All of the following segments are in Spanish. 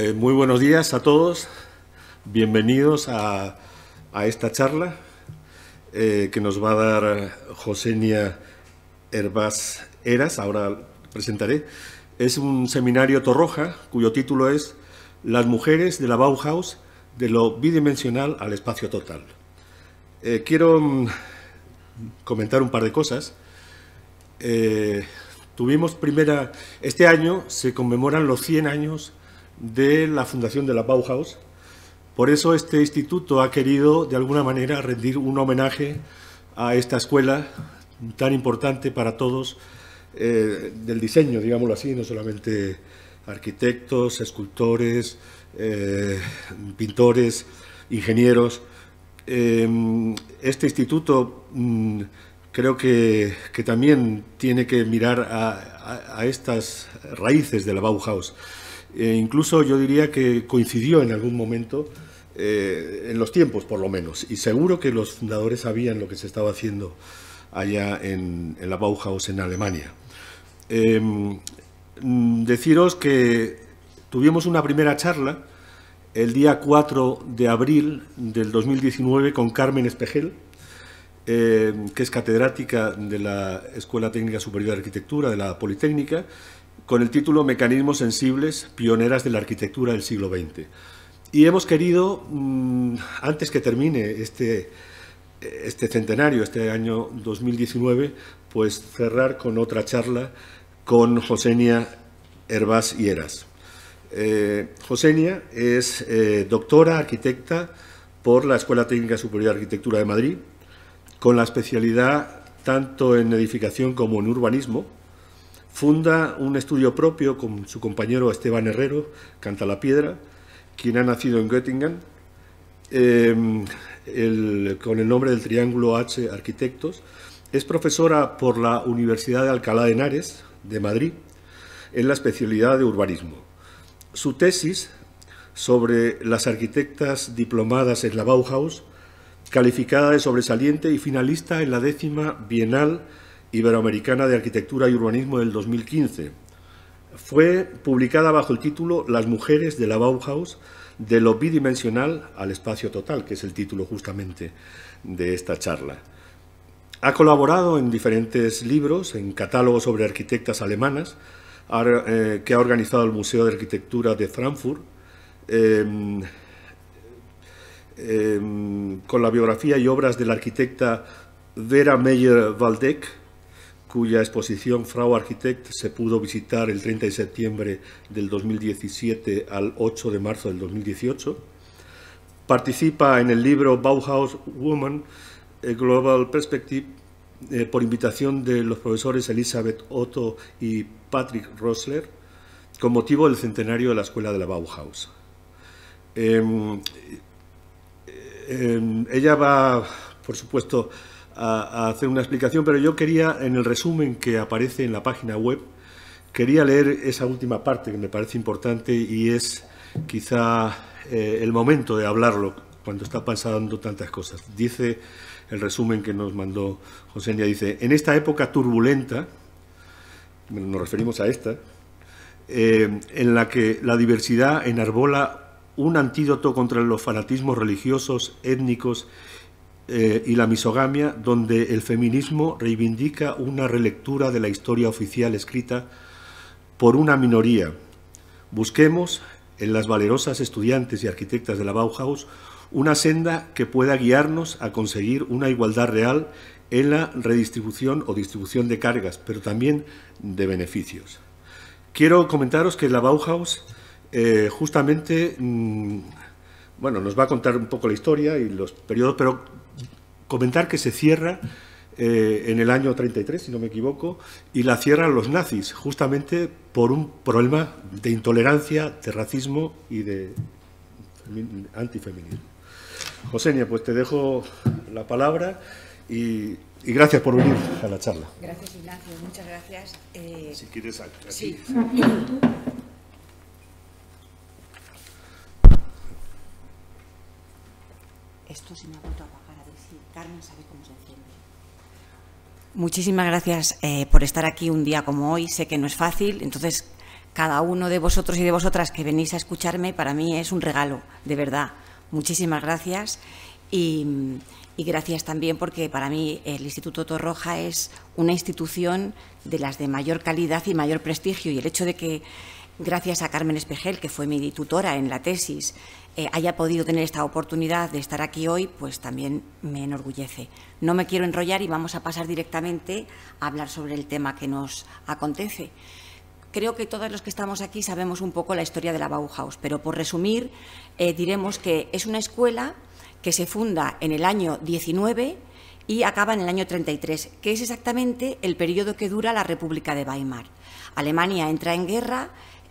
Eh, muy buenos días a todos. Bienvenidos a, esta charla eh, que nos va a dar Josenia Hervás Eras. Ahora presentaré. Es un seminario Torroja cuyo título es Las mujeres de la Bauhaus de lo bidimensional al espacio total. Eh, quiero mm, comentar un par de cosas. tuvimos primera, este año se conmemoran los 100 años de la fundación de la Bauhaus. Por eso este instituto ha querido de alguna manera rendir un homenaje a esta escuela tan importante para todos eh, del diseño, digámoslo así, no solamente arquitectos, escultores, eh, pintores, ingenieros. Eh, este instituto mm, creo que, también tiene que mirar a estas raíces de la Bauhaus. E incluso yo diría que coincidió en algún momento eh, en los tiempos, por lo menos. Y seguro que los fundadores sabían lo que se estaba haciendo allá en, la Bauhaus en Alemania. Em, deciros que tuvimos una primera charla el día 4 de abril del 2019 con Carmen Espejel, em, que es catedrática de la Escuela Técnica Superior de Arquitectura de la Politécnica, con el título Mecanismos sensibles, pioneras de la arquitectura del siglo XX. Y hemos querido, mm, antes que termine este, este centenario, este año 2019, pues cerrar con otra charla con Josenia Herbás Hieras. Eh, Josenia es eh, doctora arquitecta por la Escuela Técnica Superior de Arquitectura de Madrid, con la especialidad tanto en edificación como en urbanismo, Funda un estudio propio con su compañero Esteban Herrero, Canta la Piedra, quien ha nacido en Göttingen, em, con el nombre del Triángulo H Arquitectos. Es profesora por la Universidad de Alcalá de Henares, de Madrid, en la especialidad de urbanismo. Su tesis sobre las arquitectas diplomadas en la Bauhaus, calificada de sobresaliente y finalista en la décima Bienal Iberoamericana de Arquitectura y Urbanismo del 2015. Fue publicada bajo el título Las mujeres de la Bauhaus, de lo bidimensional al espacio total, que es el título justamente de esta charla. Ha colaborado en diferentes libros, en catálogos sobre arquitectas alemanas, eh, que ha organizado el Museo de Arquitectura de Frankfurt, em, em, con la biografía y obras de la arquitecta Vera Meyer Waldeck, cuya exposición Frau Architect se pudo visitar el 30 de septiembre del 2017 al 8 de marzo del 2018. Participa en el libro Bauhaus Woman, a Global Perspective, eh, por invitación de los profesores Elizabeth Otto y Patrick Rosler, con motivo del centenario de la Escuela de la Bauhaus. Em, eh, em, ella va, por supuesto, a, hacer una explicación, pero yo quería, en el resumen que aparece en la página web, quería leer esa última parte que me parece importante y es quizá eh, el momento de hablarlo cuando está pasando tantas cosas. Dice el resumen que nos mandó José Nia, dice, en esta época turbulenta, nos referimos a esta, eh, en la que la diversidad enarbola un antídoto contra los fanatismos religiosos, étnicos eh, y la misogamia, donde el feminismo reivindica una relectura de la historia oficial escrita por una minoría. Busquemos en las valerosas estudiantes y arquitectas de la Bauhaus una senda que pueda guiarnos a conseguir una igualdad real en la redistribución o distribución de cargas, pero también de beneficios. Quiero comentaros que la Bauhaus eh, justamente mm, bueno, nos va a contar un poco la historia y los periodos, pero comentar que se cierra eh, en el año 33, si no me equivoco, y la cierran los nazis, justamente por un problema de intolerancia, de racismo y de antifeminismo. Joséña, pues te dejo la palabra y, gracias por venir a la charla. Gracias, Ignacio, muchas gracias. Eh, si quieres, aquí. Esto se me ha vuelto Carmen sabe cómo se enciende. Muchísimas gracias eh, por estar aquí un día como hoy. Sé que no es fácil, entonces cada uno de vosotros y de vosotras que venís a escucharme para mí es un regalo, de verdad. Muchísimas gracias y, y gracias también porque para mí el Instituto Torroja es una institución de las de mayor calidad y mayor prestigio y el hecho de que gracias a Carmen Espejel, que fue mi tutora en la tesis, eh, haya podido tener esta oportunidad de estar aquí hoy, pues también me enorgullece. No me quiero enrollar y vamos a pasar directamente a hablar sobre el tema que nos acontece. Creo que todos los que estamos aquí sabemos un poco la historia de la Bauhaus, pero por resumir, eh, diremos que es una escuela que se funda en el año 19 y acaba en el año 33, que es exactamente el periodo que dura la República de Weimar. Alemania entra en guerra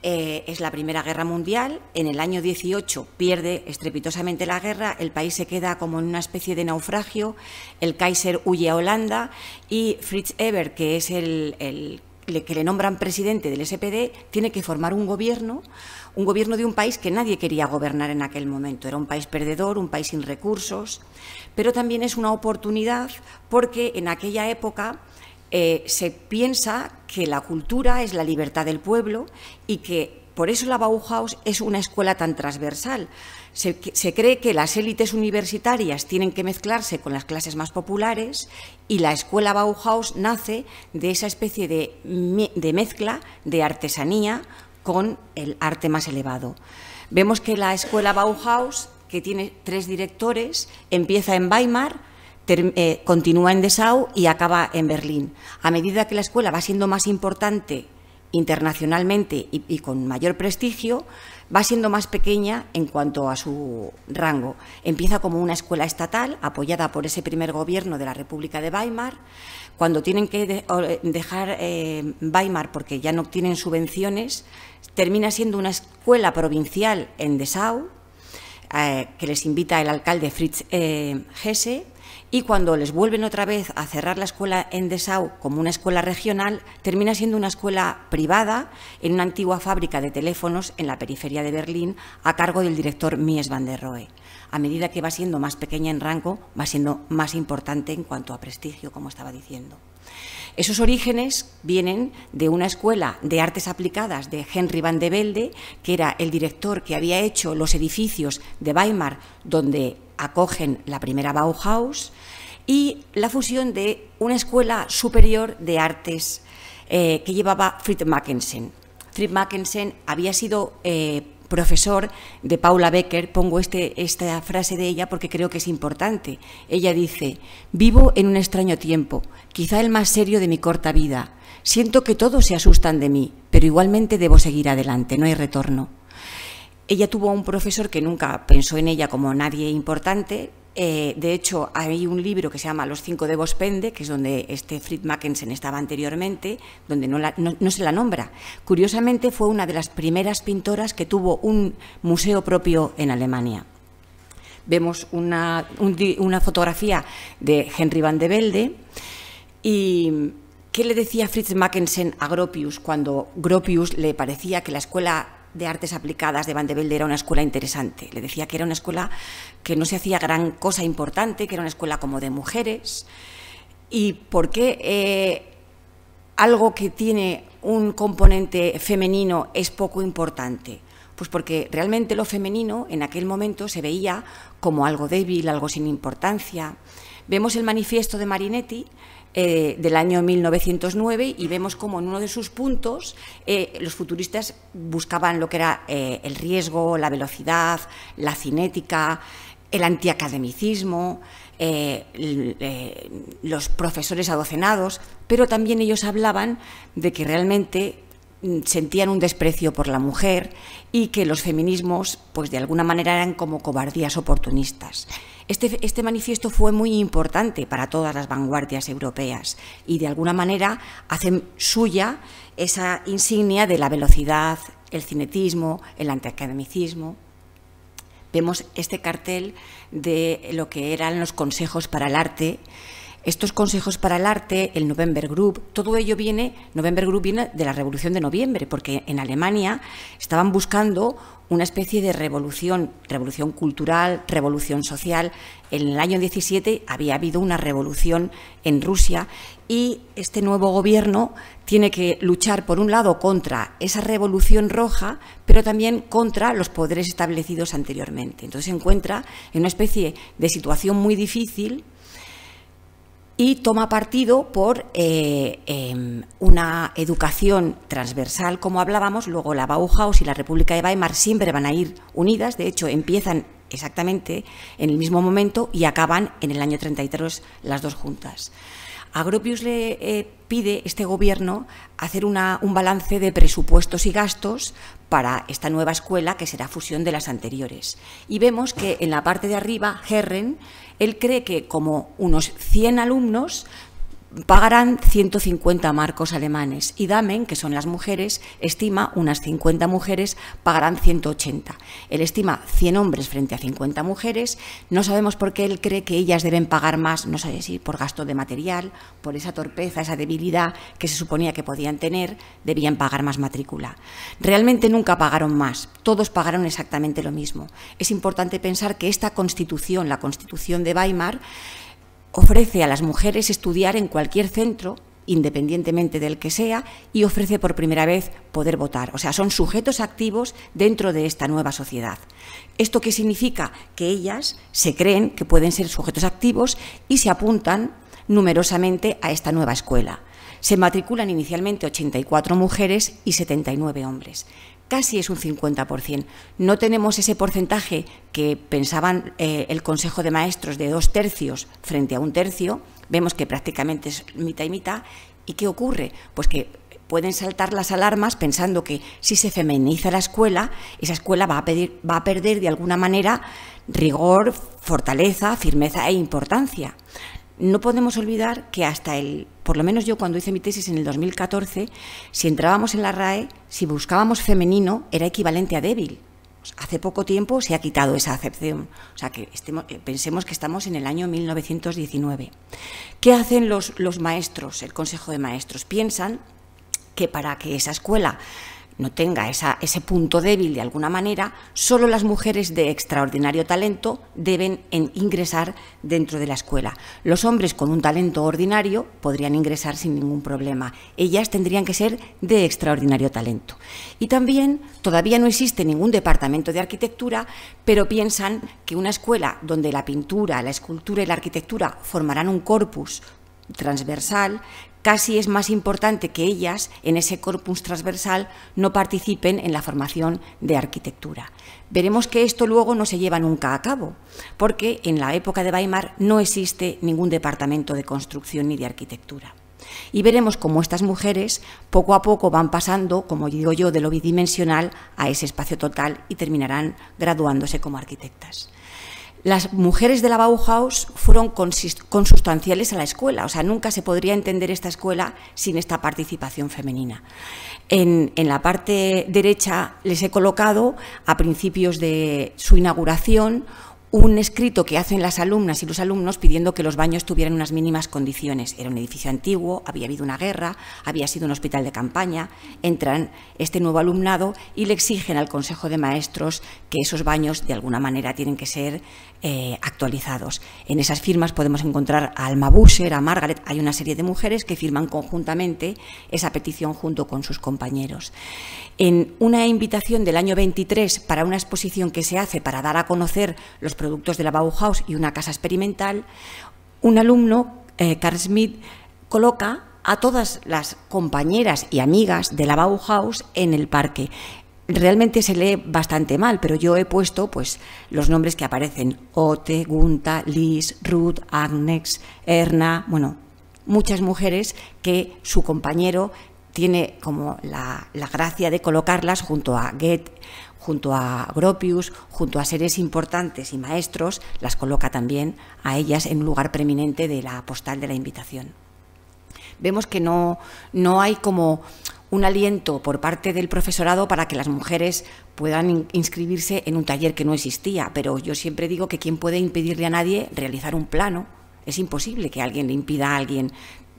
eh, es la Primera Guerra Mundial. En el año 18 pierde estrepitosamente la guerra, el país se queda como en una especie de naufragio, el Kaiser huye a Holanda y Fritz Eber, que es el que le nombran presidente del SPD, tiene que formar un gobierno, un gobierno de un país que nadie quería gobernar en aquel momento. Era un país perdedor, un país sin recursos, pero también es una oportunidad porque en aquella época eh, se piensa que la cultura es la libertad del pueblo y que por eso la Bauhaus es una escuela tan transversal. Se, cree que las élites universitarias tienen que mezclarse con las clases más populares y la escuela Bauhaus nace de esa especie de mezcla de artesanía con el arte más elevado. Vemos que la escuela Bauhaus, que tiene tres directores, empieza en Weimar, eh, continúa en Dessau y acaba en Berlín. A medida que la escuela va siendo más importante internacionalmente y, con mayor prestigio, va siendo más pequeña en cuanto a su rango. Empieza como una escuela estatal apoyada por ese primer gobierno de la República de Weimar. Cuando tienen que eh, dejar eh, Weimar porque ya no obtienen subvenciones, termina siendo una escuela provincial en Dessau, que les invita el alcalde Fritz Hesse y cuando les vuelven otra vez a cerrar la escuela en Dessau como una escuela regional, termina siendo una escuela privada en una antigua fábrica de teléfonos en la periferia de Berlín a cargo del director Mies van der Rohe. A medida que va siendo más pequeña en rango, va siendo más importante en cuanto a prestigio, como estaba diciendo. Esos orígenes vienen de una escuela de artes aplicadas de Henry van de Velde, que era el director que había hecho los edificios de Weimar donde acogen la primera Bauhaus, y la fusión de una escuela superior de artes eh, que llevaba Fritz Mackensen. Fritz Mackensen había sido eh, profesor de Paula Becker, pongo este, esta frase de ella porque creo que es importante. Ella dice, vivo en un extraño tiempo, quizá el más serio de mi corta vida. Siento que todos se asustan de mí, pero igualmente debo seguir adelante, no hay retorno. Ella tuvo un profesor que nunca pensó en ella como nadie importante, eh, de hecho, hay un libro que se llama Los cinco de Bospende, que es donde este Fritz Mackensen estaba anteriormente, donde no, se la nombra. Curiosamente, fue una de las primeras pintoras que tuvo un museo propio en Alemania. Vemos una, fotografía de Henry van de Velde y ¿Qué le decía Fritz Mackensen a Gropius cuando Gropius le parecía que la escuela de artes aplicadas de Van Velde era una escuela interesante. Le decía que era una escuela que no se hacía gran cosa importante, que era una escuela como de mujeres. ¿Y por qué eh, algo que tiene un componente femenino es poco importante? Pues porque realmente lo femenino en aquel momento se veía como algo débil, algo sin importancia. Vemos el manifiesto de Marinetti eh, del año 1909 y vemos como en uno de sus puntos eh, los futuristas buscaban lo que era eh, el riesgo, la velocidad, la cinética, el antiacademicismo, los profesores adocenados, pero también ellos hablaban de que realmente Mm, sentían un desprecio por la mujer y que los feminismos, pues de alguna manera eran como cobardías oportunistas. Este, este, manifiesto fue muy importante para todas las vanguardias europeas y de alguna manera hacen suya esa insignia de la velocidad, el cinetismo, el antiacademicismo. Vemos este cartel de lo que eran los consejos para el arte, estos consejos para el arte, el November Group, todo ello viene, November Group viene de la Revolución de Noviembre, porque en Alemania estaban buscando una especie de revolución, revolución cultural, revolución social. En el año 17 había habido una revolución en Rusia y este nuevo gobierno tiene que luchar, por un lado, contra esa revolución roja, pero también contra los poderes establecidos anteriormente. Entonces se encuentra en una especie de situación muy difícil y toma partido por eh, em, una educación transversal, como hablábamos, luego la Bauhaus y la República de Weimar siempre van a ir unidas, de hecho empiezan exactamente en el mismo momento y acaban en el año 33 las dos juntas. Agropius le eh, pide este gobierno hacer una, un balance de presupuestos y gastos para esta nueva escuela que será fusión de las anteriores. Y vemos que en la parte de arriba, Herren, él cree que como unos 100 alumnos pagarán 150 marcos alemanes y Damen, que son las mujeres, estima unas 50 mujeres pagarán 180. Él estima 100 hombres frente a 50 mujeres. No sabemos por qué él cree que ellas deben pagar más, no sé si por gasto de material, por esa torpeza, esa debilidad que se suponía que podían tener, debían pagar más matrícula. Realmente nunca pagaron más, todos pagaron exactamente lo mismo. Es importante pensar que esta constitución, la constitución de Weimar, ofrece a las mujeres estudiar en cualquier centro independientemente del que sea, y ofrece por primera vez poder votar. O sea, son sujetos activos dentro de esta nueva sociedad. ¿Esto qué significa? Que ellas se creen que pueden ser sujetos activos y se apuntan numerosamente a esta nueva escuela. Se matriculan inicialmente 84 mujeres y 79 hombres casi es un 50%. No tenemos ese porcentaje que pensaban eh, el Consejo de Maestros de dos tercios frente a un tercio, vemos que prácticamente es mitad y mitad. ¿Y qué ocurre? Pues que pueden saltar las alarmas pensando que si se feminiza la escuela, esa escuela va a, pedir, va a perder de alguna manera rigor, fortaleza, firmeza e importancia. No podemos olvidar que hasta el por lo menos yo cuando hice mi tesis en el 2014, si entrábamos en la RAE, si buscábamos femenino, era equivalente a débil. Pues hace poco tiempo se ha quitado esa acepción. O sea, que eh, pensemos que estamos en el año 1919. ¿Qué hacen los, los maestros, el Consejo de Maestros? Piensan que para que esa escuela no tenga ese punto débil de alguna manera, solo las mujeres de extraordinario talento deben ingresar dentro de la escuela. Los hombres con un talento ordinario podrían ingresar sin ningún problema. Ellas tendrían que ser de extraordinario talento. Y también todavía no existe ningún departamento de arquitectura, pero piensan que una escuela donde la pintura, la escultura y la arquitectura formarán un corpus transversal casi es más importante que ellas, en ese corpus transversal, no participen en la formación de arquitectura. Veremos que esto luego no se lleva nunca a cabo, porque en la época de Weimar no existe ningún departamento de construcción ni de arquitectura. Y veremos cómo estas mujeres poco a poco van pasando, como digo yo, de lo bidimensional a ese espacio total y terminarán graduándose como arquitectas las mujeres de la Bauhaus fueron consustanciales a la escuela, o sea, nunca se podría entender esta escuela sin esta participación femenina. En, la parte derecha les he colocado, a principios de su inauguración, un escrito que hacen las alumnas y los alumnos pidiendo que los baños tuvieran unas mínimas condiciones. Era un edificio antiguo, había habido una guerra, había sido un hospital de campaña. Entran este nuevo alumnado y le exigen al Consejo de Maestros que esos baños de alguna manera tienen que ser eh, actualizados. En esas firmas podemos encontrar a Alma Busser, a Margaret, hay una serie de mujeres que firman conjuntamente esa petición junto con sus compañeros. En una invitación del año 23 para una exposición que se hace para dar a conocer los productos de la Bauhaus y una casa experimental, un alumno, eh, Carl Smith, coloca a todas las compañeras y amigas de la Bauhaus en el parque. Realmente se lee bastante mal, pero yo he puesto pues, los nombres que aparecen. Ote, Gunta, Liz, Ruth, Agnes, Erna, bueno, muchas mujeres que su compañero tiene como la, la gracia de colocarlas junto a Goethe, junto a Gropius, junto a seres importantes y maestros, las coloca también a ellas en un lugar preeminente de la postal de la invitación. Vemos que no, no hay como un aliento por parte del profesorado para que las mujeres puedan inscribirse en un taller que no existía, pero yo siempre digo que quien puede impedirle a nadie realizar un plano, es imposible que alguien le impida a alguien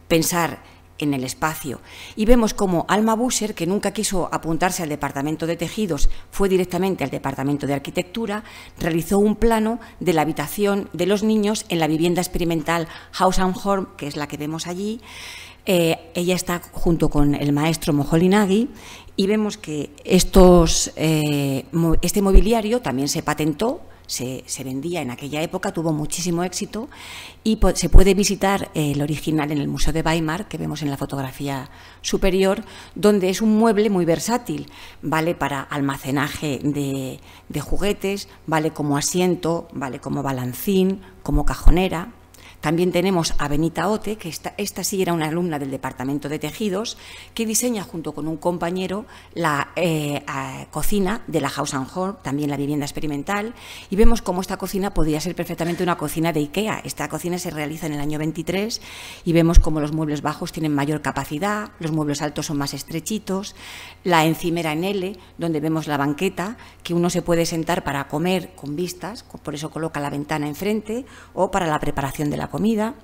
pensar en el espacio. Y vemos como Alma Busser, que nunca quiso apuntarse al Departamento de Tejidos, fue directamente al Departamento de Arquitectura, realizó un plano de la habitación de los niños en la vivienda experimental House and Horn que es la que vemos allí. Eh, ella está junto con el maestro Mojolinagui y vemos que estos, eh, este mobiliario también se patentó se, vendía en aquella época, tuvo muchísimo éxito y se puede visitar el original en el Museo de Weimar, que vemos en la fotografía superior, donde es un mueble muy versátil, vale para almacenaje de, de juguetes, vale como asiento, vale como balancín, como cajonera, también tenemos a Benita Ote, que esta, sí era una alumna del Departamento de Tejidos, que diseña junto con un compañero la eh, cocina de la House and Home, también la vivienda experimental, y vemos cómo esta cocina podría ser perfectamente una cocina de IKEA. Esta cocina se realiza en el año 23 y vemos cómo los muebles bajos tienen mayor capacidad, los muebles altos son más estrechitos, la encimera en L, donde vemos la banqueta, que uno se puede sentar para comer con vistas, por eso coloca la ventana enfrente, o para la preparación de la comida,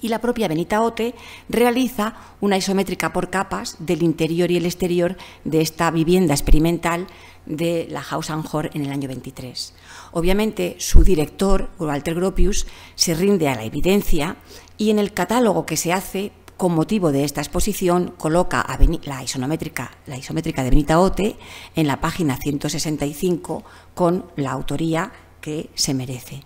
y la propia Benita Ote realiza una isométrica por capas del interior y el exterior de esta vivienda experimental de la House Hor en el año 23. Obviamente, su director, Walter Gropius, se rinde a la evidencia y en el catálogo que se hace con motivo de esta exposición coloca la, isométrica, la isométrica de Benita Ote en la página 165 con la autoría que se merece.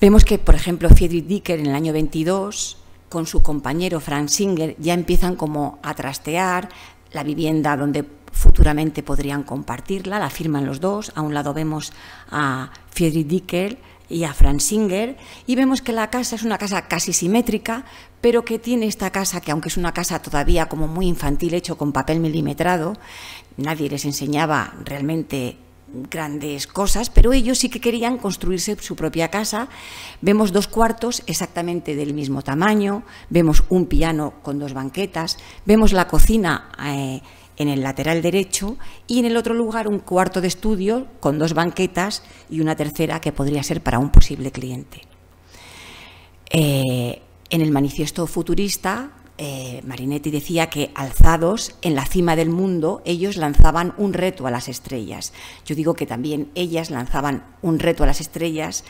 Vemos que, por ejemplo, Friedrich Dicker en el año 22, con su compañero Franz Singer, ya empiezan como a trastear la vivienda donde futuramente podrían compartirla, la firman los dos, a un lado vemos a Friedrich Dicker y a Franz Singer, y vemos que la casa es una casa casi simétrica, pero que tiene esta casa, que aunque es una casa todavía como muy infantil, hecho con papel milimetrado, nadie les enseñaba realmente grandes cosas, pero ellos sí que querían construirse su propia casa. Vemos dos cuartos exactamente del mismo tamaño, vemos un piano con dos banquetas, vemos la cocina eh, en el lateral derecho y en el otro lugar un cuarto de estudio con dos banquetas y una tercera que podría ser para un posible cliente. Eh, en el manifiesto futurista eh, Marinetti decía que alzados en la cima del mundo, ellos lanzaban un reto a las estrellas. Yo digo que también ellas lanzaban un reto a las estrellas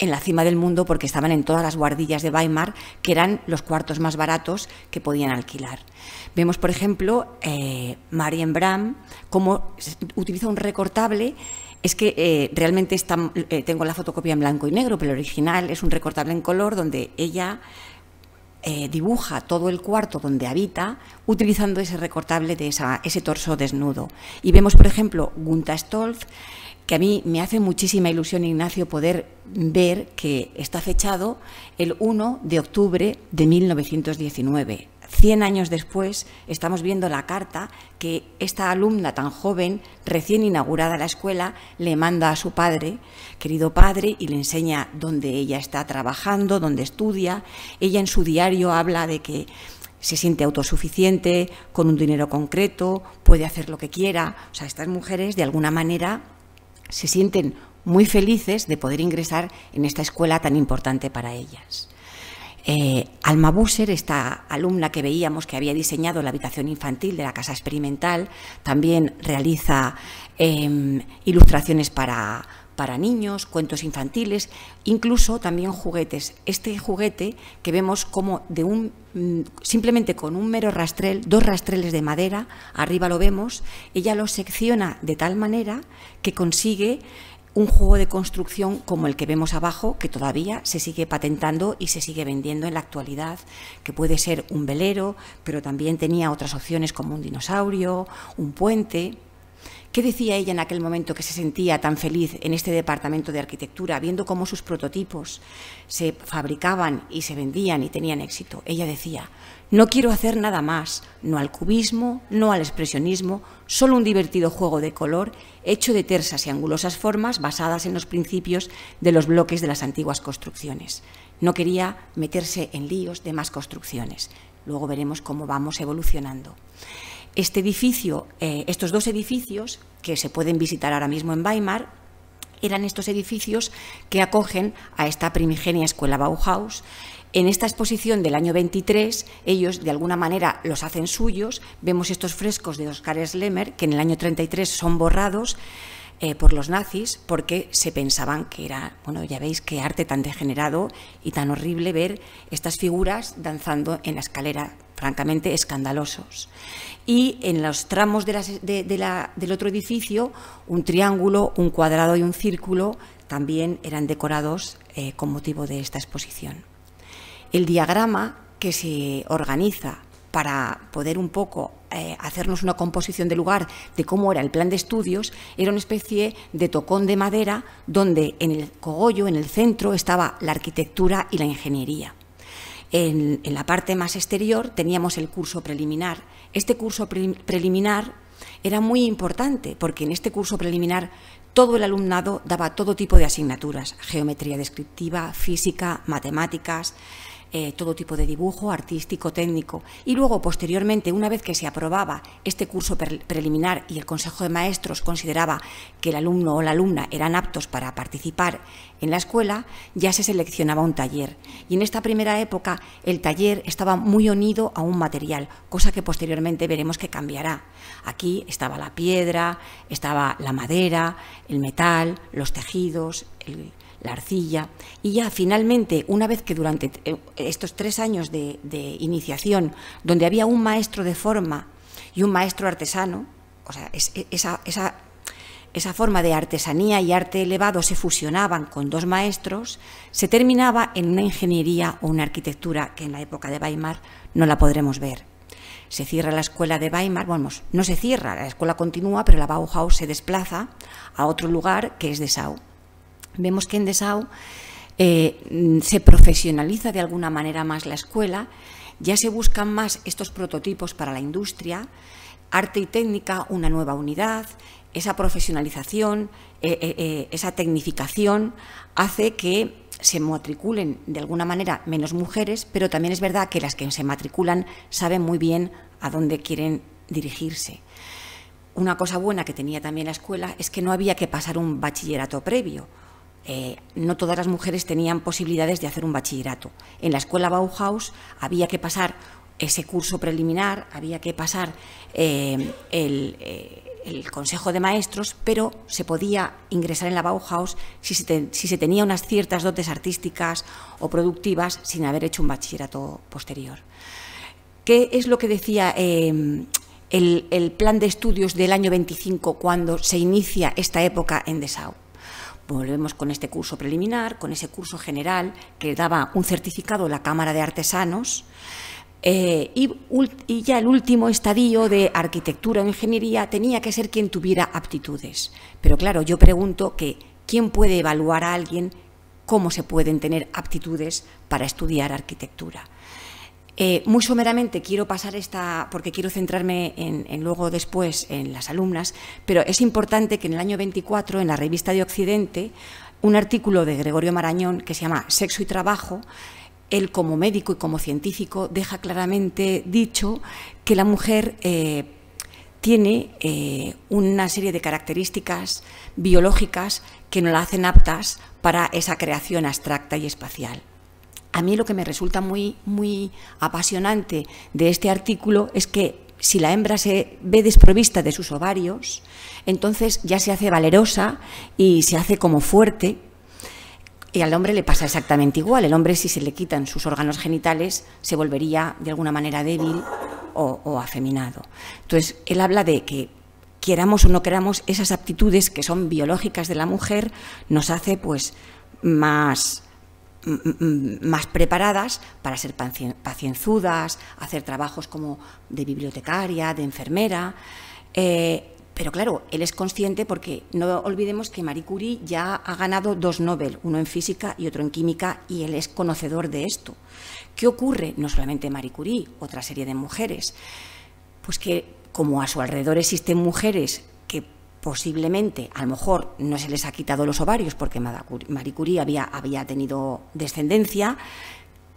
en la cima del mundo porque estaban en todas las guardillas de Weimar, que eran los cuartos más baratos que podían alquilar. Vemos, por ejemplo, eh, Marian Bram, cómo utiliza un recortable es que eh, realmente eh, tengo la fotocopia en blanco y negro, pero el original es un recortable en color donde ella eh, dibuja todo el cuarto donde habita utilizando ese recortable de ese torso desnudo. Y vemos, por ejemplo, Gunta Stolz, que a mí me hace muchísima ilusión, Ignacio, poder ver que está fechado el 1 de octubre de 1919. Cien años después estamos viendo la carta que esta alumna tan joven, recién inaugurada la escuela, le manda a su padre, querido padre, y le enseña dónde ella está trabajando, dónde estudia. Ella en su diario habla de que se siente autosuficiente, con un dinero concreto, puede hacer lo que quiera. O sea, estas mujeres de alguna manera se sienten muy felices de poder ingresar en esta escuela tan importante para ellas. Eh, Alma Busser, esta alumna que veíamos que había diseñado la habitación infantil de la Casa Experimental, también realiza em, ilustraciones para, para niños, cuentos infantiles, incluso también juguetes. Este juguete que vemos como de un mm, simplemente con un mero rastrel, dos rastreles de madera, arriba lo vemos, ella lo secciona de tal manera que consigue un juego de construcción como el que vemos abajo, que todavía se sigue patentando y se sigue vendiendo en la actualidad, que puede ser un velero, pero también tenía otras opciones como un dinosaurio, un puente. ¿Qué decía ella en aquel momento que se sentía tan feliz en este departamento de arquitectura, viendo cómo sus prototipos se fabricaban y se vendían y tenían éxito? Ella decía, no quiero hacer nada más, no al cubismo, no al expresionismo, solo un divertido juego de color hecho de tersas y angulosas formas basadas en los principios de los bloques de las antiguas construcciones. No quería meterse en líos de más construcciones. Luego veremos cómo vamos evolucionando. Este edificio, eh, estos dos edificios que se pueden visitar ahora mismo en Weimar, eran estos edificios que acogen a esta primigenia escuela Bauhaus en esta exposición del año 23, ellos de alguna manera los hacen suyos. Vemos estos frescos de Oscar Schlemmer, que en el año 33 son borrados eh, por los nazis porque se pensaban que era, bueno, ya veis qué arte tan degenerado y tan horrible ver estas figuras danzando en la escalera, francamente escandalosos. Y en los tramos del otro edificio, un triángulo, un cuadrado y un círculo también eran decorados eh, con motivo de esta exposición. El diagrama que se organiza para poder un poco eh, hacernos una composición de lugar de cómo era el plan de estudios, era una especie de tocón de madera donde en el cogollo, en el centro, estaba la arquitectura y la ingeniería. En, la parte más exterior teníamos el curso preliminar. Este curso preliminar era muy importante porque en este curso preliminar todo el alumnado daba todo tipo de asignaturas, geometría descriptiva, física, matemáticas, eh, todo tipo de dibujo, artístico, técnico. Y luego, posteriormente, una vez que se aprobaba este curso preliminar y el Consejo de Maestros consideraba que el alumno o la alumna eran aptos para participar en la escuela, ya se seleccionaba un taller. Y en esta primera época el taller estaba muy unido a un material, cosa que posteriormente veremos que cambiará. Aquí estaba la piedra, estaba la madera, el metal, los tejidos, la arcilla, y ya finalmente, una vez que durante eh, estos tres años de, iniciación, donde había un maestro de forma y un maestro artesano, o sea, e, esa, esa, forma de artesanía y arte elevado se fusionaban con dos maestros, se terminaba en una ingeniería o una arquitectura que en la época de Weimar no la podremos ver. Se cierra la escuela de Weimar, vamos, bueno, no se cierra, la escuela continúa, pero la Bauhaus se desplaza a otro lugar que es Dessau. Vemos que en Desau eh, mm, se profesionaliza de alguna manera más la escuela, ya se buscan más estos prototipos para la industria, arte y técnica, una nueva unidad, esa profesionalización, eh, eh, esa tecnificación hace que se matriculen de alguna manera menos mujeres, pero también es verdad que las que se matriculan saben muy bien a dónde quieren dirigirse. Una cosa buena que tenía también la escuela es que no había que pasar un bachillerato previo, eh, no todas las mujeres tenían posibilidades de hacer un bachillerato. En la escuela Bauhaus había que pasar ese curso preliminar, había que pasar eh, eh, el, consejo de maestros, pero se podía ingresar en la Bauhaus si se, tenía unas ciertas dotes artísticas o productivas sin haber hecho un bachillerato posterior. ¿Qué es lo que decía em, el, el plan de estudios del año 25 cuando se inicia esta época en Dessau? volvemos con este curso preliminar, con ese curso general que daba un certificado la Cámara de Artesanos. Eh, y, y, ya el último estadio de arquitectura o ingeniería tenía que ser quien tuviera aptitudes. Pero claro, yo pregunto que ¿quién puede evaluar a alguien cómo se pueden tener aptitudes para estudiar arquitectura? Eh, muy someramente quiero pasar esta, porque quiero centrarme en, luego después en las alumnas, pero es importante que en el año 24, en la revista de Occidente, un artículo de Gregorio Marañón que se llama Sexo y Trabajo, él como médico y como científico deja claramente dicho que la mujer eh, tiene eh, una serie de características biológicas que no la hacen aptas para esa creación abstracta y espacial a mí lo que me resulta muy, muy apasionante de este artículo es que si la hembra se ve desprovista de sus ovarios, entonces ya se hace valerosa y se hace como fuerte. Y al hombre le pasa exactamente igual. El hombre, si se le quitan sus órganos genitales, se volvería de alguna manera débil o, afeminado. Entonces, él habla de que queramos o no queramos, esas aptitudes que son biológicas de la mujer nos hace pues más Mm, más preparadas para ser pacienzudas, hacer trabajos como de bibliotecaria, de enfermera. Eh, pero claro, él es consciente porque no olvidemos que Marie Curie ya ha ganado dos Nobel, uno en física y otro en química, y él es conocedor de esto. ¿Qué ocurre? No solamente Marie Curie, otra serie de mujeres. Pues que como a su alrededor existen mujeres posiblemente, a lo mejor no se les ha quitado los ovarios porque Marie Curie había, tenido descendencia,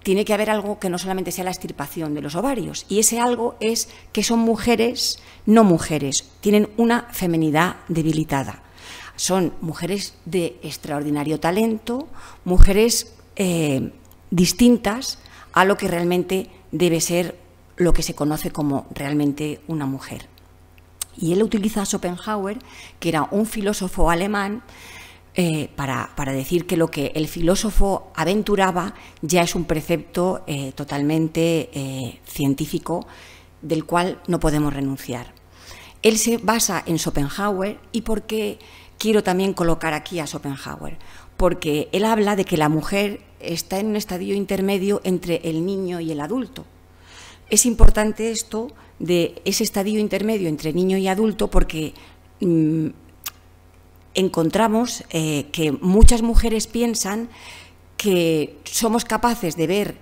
tiene que haber algo que no solamente sea la extirpación de los ovarios. Y ese algo es que son mujeres, no mujeres, tienen una femenidad debilitada. Son mujeres de extraordinario talento, mujeres eh, distintas a lo que realmente debe ser lo que se conoce como realmente una mujer. Y él utiliza a Schopenhauer, que era un filósofo alemán, eh, para, decir que lo que el filósofo aventuraba ya es un precepto eh, totalmente eh, científico del cual no podemos renunciar. Él se basa en Schopenhauer y porque qué quiero también colocar aquí a Schopenhauer, porque él habla de que la mujer está en un estadio intermedio entre el niño y el adulto. Es importante esto de ese estadio intermedio entre niño y adulto porque mm, encontramos eh, que muchas mujeres piensan que somos capaces de ver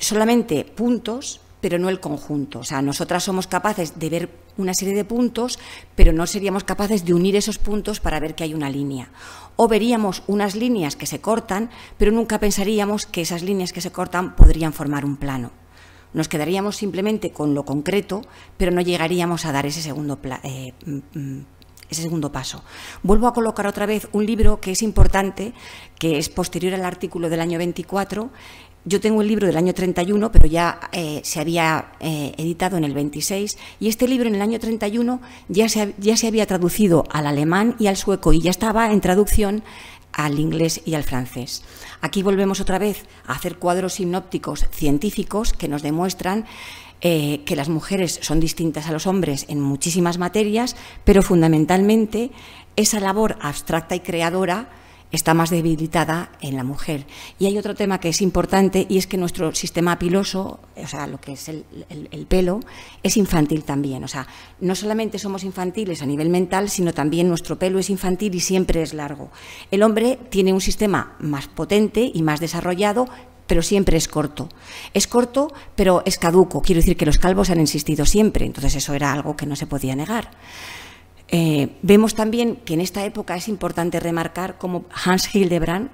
solamente puntos, pero no el conjunto. O sea, nosotras somos capaces de ver una serie de puntos, pero no seríamos capaces de unir esos puntos para ver que hay una línea. O veríamos unas líneas que se cortan, pero nunca pensaríamos que esas líneas que se cortan podrían formar un plano. Nos quedaríamos simplemente con lo concreto, pero no llegaríamos a dar ese segundo, eh, mm, mm, ese segundo paso. Vuelvo a colocar otra vez un libro que es importante, que es posterior al artículo del año 24. Yo tengo el libro del año 31, pero ya eh, se había eh, editado en el 26, y este libro en el año 31 ya se, ya se había traducido al alemán y al sueco, y ya estaba en traducción al inglés y al francés. Aquí volvemos otra vez a hacer cuadros sinópticos científicos que nos demuestran eh, que las mujeres son distintas a los hombres en muchísimas materias, pero fundamentalmente esa labor abstracta y creadora está más debilitada en la mujer. Y hay otro tema que es importante y es que nuestro sistema piloso, o sea, lo que es el, pelo, es infantil también. O sea, no solamente somos infantiles a nivel mental, sino también nuestro pelo es infantil y siempre es largo. El hombre tiene un sistema más potente y más desarrollado pero siempre es corto. Es corto, pero es caduco. Quiero decir que los calvos han insistido siempre, entonces eso era algo que no se podía negar. Eh, vemos también que en esta época es importante remarcar como Hans Hildebrand,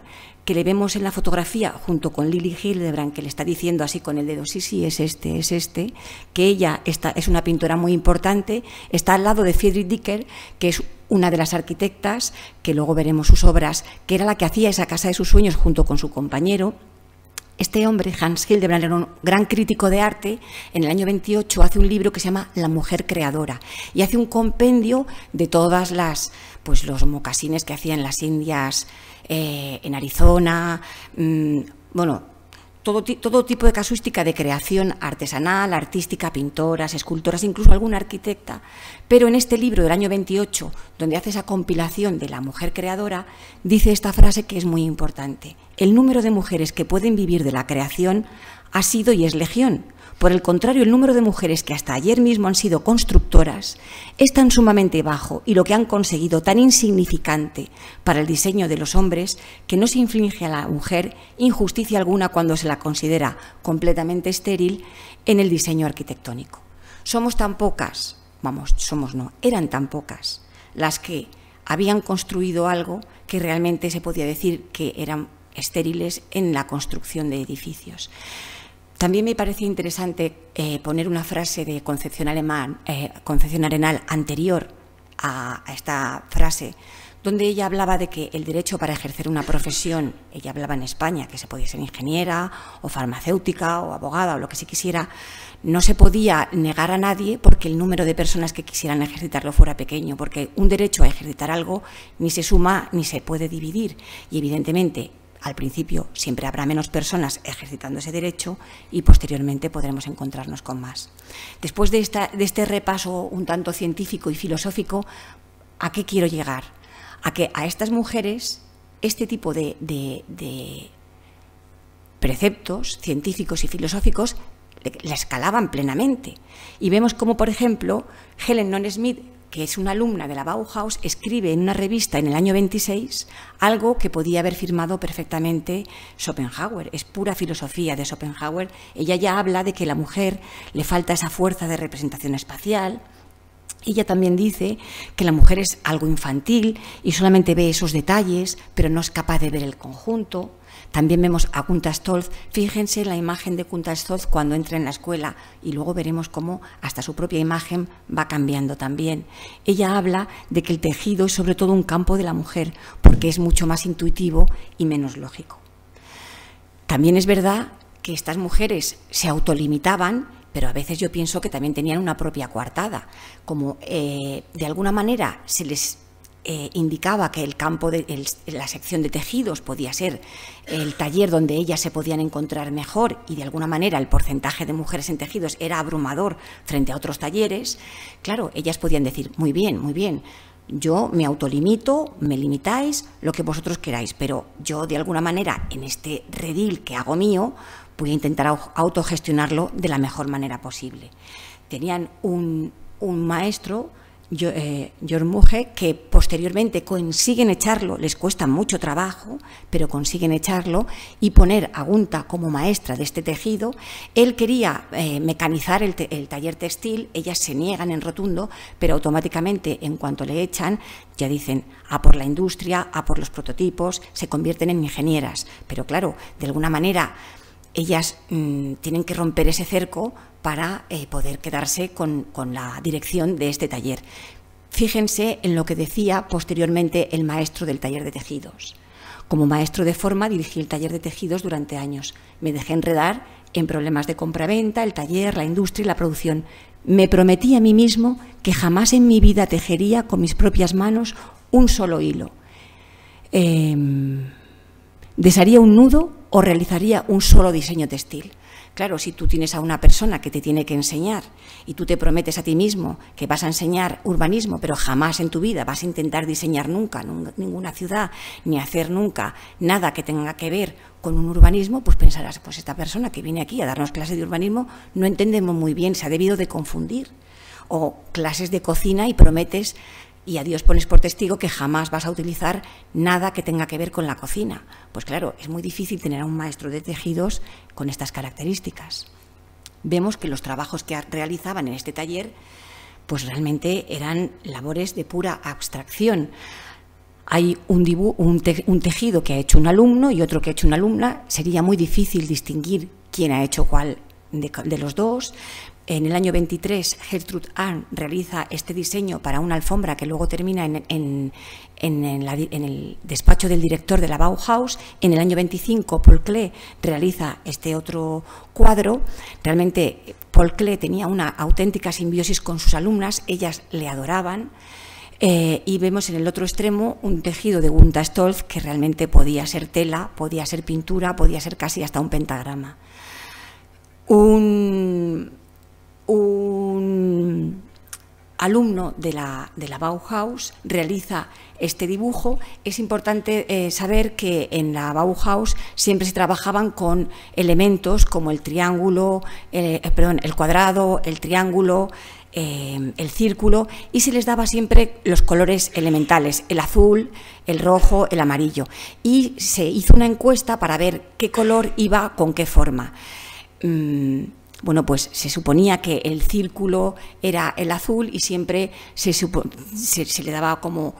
que le vemos en la fotografía junto con Lily Hildebrand, que le está diciendo así con el dedo, sí, sí, es este, es este, que ella es una pintora muy importante, está al lado de Friedrich Dicker, que es una de las arquitectas, que luego veremos sus obras, que era la que hacía esa casa de sus sueños junto con su compañero, este hombre, Hans Hildebrand, era un gran crítico de arte. En el año 28 hace un libro que se llama La mujer creadora y hace un compendio de todas las, pues los mocasines que hacían las indias eh, en Arizona, mm, bueno, todo, tipo de casuística de creación artesanal, artística, pintoras, escultoras, incluso alguna arquitecta. Pero en este libro del año 28, donde hace esa compilación de la mujer creadora, dice esta frase que es muy importante. El número de mujeres que pueden vivir de la creación ha sido y es legión. Por el contrario, el número de mujeres que hasta ayer mismo han sido constructoras es tan sumamente bajo y lo que han conseguido tan insignificante para el diseño de los hombres que no se inflige a la mujer injusticia alguna cuando se la considera completamente estéril en el diseño arquitectónico. Somos tan pocas, vamos, somos no, eran tan pocas las que habían construido algo que realmente se podía decir que eran estériles en la construcción de edificios. También me parece interesante eh, poner una frase de Concepción, Alemán, eh, Concepción Arenal anterior a, a, esta frase, donde ella hablaba de que el derecho para ejercer una profesión, ella hablaba en España, que se podía ser ingeniera o farmacéutica o abogada o lo que se quisiera, no se podía negar a nadie porque el número de personas que quisieran ejercitarlo fuera pequeño, porque un derecho a ejercitar algo ni se suma ni se puede dividir. Y evidentemente al principio siempre habrá menos personas ejercitando ese derecho y posteriormente podremos encontrarnos con más. Después de, de este repaso un tanto científico y filosófico, ¿a qué quiero llegar? A que a estas mujeres este tipo de, preceptos científicos y filosóficos la escalaban plenamente. Y vemos como, por ejemplo, Helen Non-Smith que es una alumna de la Bauhaus, escribe en una revista en el año 26 algo que podía haber firmado perfectamente Schopenhauer. Es pura filosofía de Schopenhauer. Ella ya habla de que a la mujer le falta esa fuerza de representación espacial. Ella también dice que la mujer es algo infantil y solamente ve esos detalles, pero no es capaz de ver el conjunto. También vemos a Stolz, Fíjense en la imagen de Stolz cuando entra en la escuela y luego veremos cómo hasta su propia imagen va cambiando también. Ella habla de que el tejido es sobre todo un campo de la mujer porque es mucho más intuitivo y menos lógico. También es verdad que estas mujeres se autolimitaban pero a veces yo pienso que también tenían una propia coartada, como eh, de alguna manera se les eh, indicaba que el campo de la sección de tejidos podía ser el taller donde ellas se podían encontrar mejor y de alguna manera el porcentaje de mujeres en tejidos era abrumador frente a otros talleres, claro, ellas podían decir, muy bien, muy bien, yo me autolimito, me limitáis lo que vosotros queráis, pero yo de alguna manera en este redil que hago mío voy a intentar autogestionarlo de la mejor manera posible. Tenían un maestro, Jormuge, eh, que posteriormente consiguen echarlo, les cuesta mucho trabajo, pero consiguen echarlo y poner a Gunta como maestra de este tejido. Él quería eh, mecanizar el, taller textil, ellas se niegan en rotundo, pero automáticamente, en cuanto le echan, ya dicen a por la industria, a por los prototipos, se convierten en ingenieras. Pero claro, de alguna manera ellas mm, tienen que romper ese cerco para eh, poder quedarse con, la dirección de este taller. Fíjense en lo que decía posteriormente el maestro del taller de tejidos. Como maestro de forma dirigí el taller de tejidos durante años. Me dejé enredar en problemas de compraventa, el taller, la industria y la producción. Me prometí a mí mismo que jamás en mi vida tejería con mis propias manos un solo hilo. Em, desharía un nudo o realizaría un solo diseño textil. Claro, si tú tienes a una persona que te tiene que enseñar y tú te prometes a ti mismo que vas a enseñar urbanismo, pero jamás en tu vida vas a intentar diseñar nunca ninguna ciudad ni hacer nunca nada que tenga que ver con un urbanismo, pues pensarás, pues esta persona que viene aquí a darnos clases de urbanismo no entendemos muy bien, se ha debido de confundir. O clases de cocina y prometes y a Dios pones por testigo que jamás vas a utilizar nada que tenga que ver con la cocina. Pues claro, es muy difícil tener a un maestro de tejidos con estas características. Vemos que los trabajos que realizaban en este taller pues realmente eran labores de pura abstracción. Hay un, tejido que ha hecho un alumno y otro que ha hecho una alumna. Sería muy difícil distinguir quién ha hecho cuál de los dos. En el año 23, Gertrude Arn realiza este diseño para una alfombra que luego termina en, el despacho del director de la Bauhaus. En el año 25, Paul Klee realiza este otro cuadro. Realmente, Paul Klee tenía una auténtica simbiosis con sus alumnas, ellas le adoraban. Eh, y vemos en el otro extremo un tejido de Gunta Stolz que realmente podía ser tela, podía ser pintura, podía ser casi hasta un pentagrama. Un un alumno de la, Bauhaus realiza este dibujo. Es importante eh, saber que en la Bauhaus siempre se trabajaban con elementos como el triángulo, eh, perdón, el cuadrado, el triángulo, eh, el círculo y se les daba siempre los colores elementales, el azul, el rojo, el amarillo. Y se hizo una encuesta para ver qué color iba con qué forma. Mm, bueno, pues se suponía que el círculo era el azul y siempre se, le daba como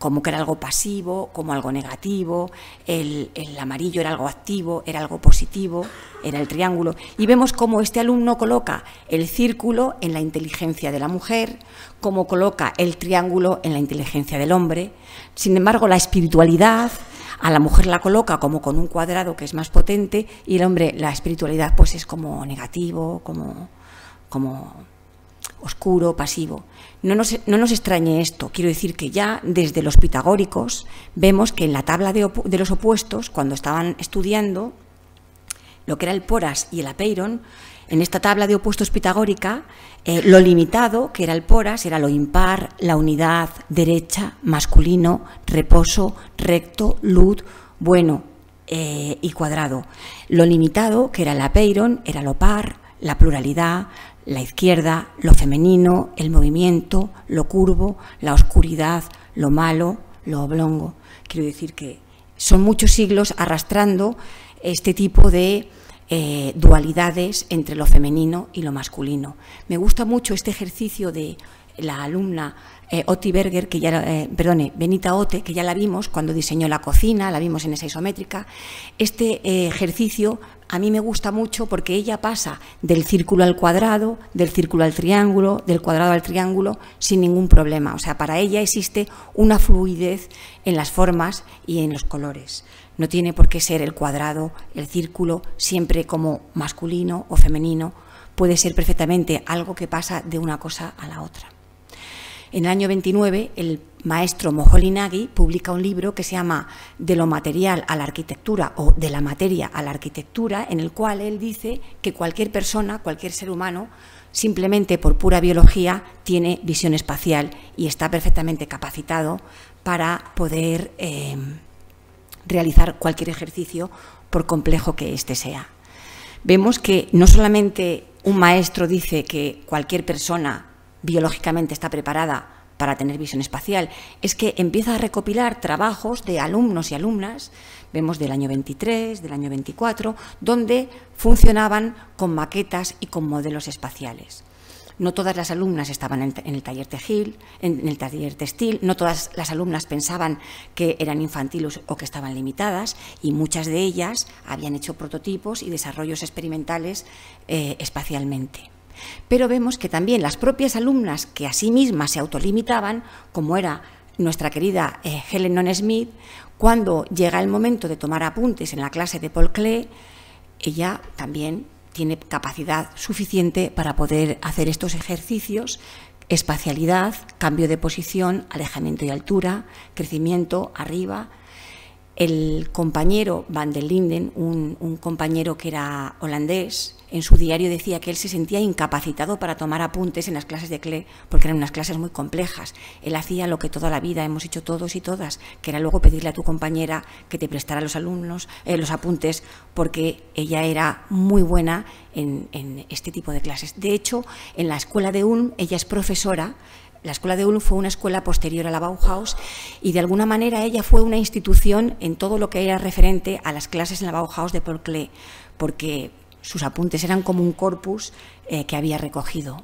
como que era algo pasivo, como algo negativo, el, el, amarillo era algo activo, era algo positivo, era el triángulo. Y vemos cómo este alumno coloca el círculo en la inteligencia de la mujer, cómo coloca el triángulo en la inteligencia del hombre. Sin embargo, la espiritualidad, a la mujer la coloca como con un cuadrado que es más potente y el hombre, la espiritualidad, pues es como negativo, como, como oscuro, pasivo. No nos, no nos, extrañe esto. Quiero decir que ya desde los pitagóricos vemos que en la tabla de, de los opuestos, cuando estaban estudiando, lo que era el poras y el apeiron, en esta tabla de opuestos pitagórica, eh, lo limitado, que era el poras, era lo impar, la unidad, derecha, masculino, reposo, recto, luz, bueno eh, y cuadrado. Lo limitado, que era el apeiron, era lo par, la pluralidad, la izquierda, lo femenino, el movimiento, lo curvo, la oscuridad, lo malo, lo oblongo. Quiero decir que son muchos siglos arrastrando este tipo de eh, dualidades entre lo femenino y lo masculino. Me gusta mucho este ejercicio de la alumna eh, Berger, que ya, eh, perdone, Benita Ote, que ya la vimos cuando diseñó la cocina, la vimos en esa isométrica. Este ejercicio a mí me gusta mucho porque ella pasa del círculo al cuadrado, del círculo al triángulo, del cuadrado al triángulo, sin ningún problema. O sea, para ella existe una fluidez en las formas y en los colores. No tiene por qué ser el cuadrado, el círculo, siempre como masculino o femenino. Puede ser perfectamente algo que pasa de una cosa a la otra. En el año 29, el maestro moholy publica un libro que se llama De lo material a la arquitectura o De la materia a la arquitectura, en el cual él dice que cualquier persona, cualquier ser humano, simplemente por pura biología, tiene visión espacial y está perfectamente capacitado para poder eh, realizar cualquier ejercicio, por complejo que éste sea. Vemos que no solamente un maestro dice que cualquier persona biológicamente está preparada para tener visión espacial, es que empieza a recopilar trabajos de alumnos y alumnas, vemos del año 23, del año 24, donde funcionaban con maquetas y con modelos espaciales. No todas las alumnas estaban en, el taller el taller textil, no todas las alumnas pensaban que eran infantiles o que estaban limitadas y muchas de ellas habían hecho prototipos y desarrollos experimentales eh, espacialmente. Pero vemos que también las propias alumnas que a sí mismas se autolimitaban, como era nuestra querida eh, Helen Non Smith, cuando llega el momento de tomar apuntes en la clase de Paul Klee, ella también tiene capacidad suficiente para poder hacer estos ejercicios, espacialidad, cambio de posición, alejamiento y altura, crecimiento, arriba. El compañero Van der Linden, un, un compañero que era holandés, en su diario decía que él se sentía incapacitado para tomar apuntes en las clases de CLE porque eran unas clases muy complejas. Él hacía lo que toda la vida hemos hecho todos y todas, que era luego pedirle a tu compañera que te prestara los alumnos, eh, los apuntes, porque ella era muy buena en, este tipo de clases. De hecho, en la escuela de Ulm, ella es profesora, la escuela de Ulm fue una escuela posterior a la Bauhaus y de alguna manera ella fue una institución en todo lo que era referente a las clases en la Bauhaus de Paul Klee, porque sus apuntes eran como un corpus eh, que había recogido.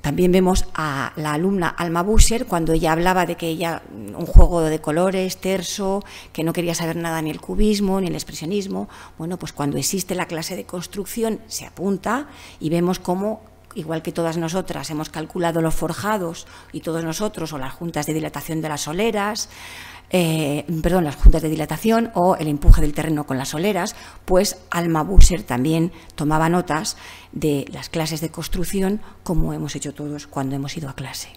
También vemos a la alumna Alma Busser cuando ella hablaba de que ella, un juego de colores, terso, que no quería saber nada ni el cubismo ni el expresionismo. Bueno, pues cuando existe la clase de construcción se apunta y vemos cómo, igual que todas nosotras, hemos calculado los forjados y todos nosotros, o las juntas de dilatación de las soleras, eh, perdón, las juntas de dilatación o el empuje del terreno con las soleras, pues Alma Busser también tomaba notas de las clases de construcción, como hemos hecho todos cuando hemos ido a clase.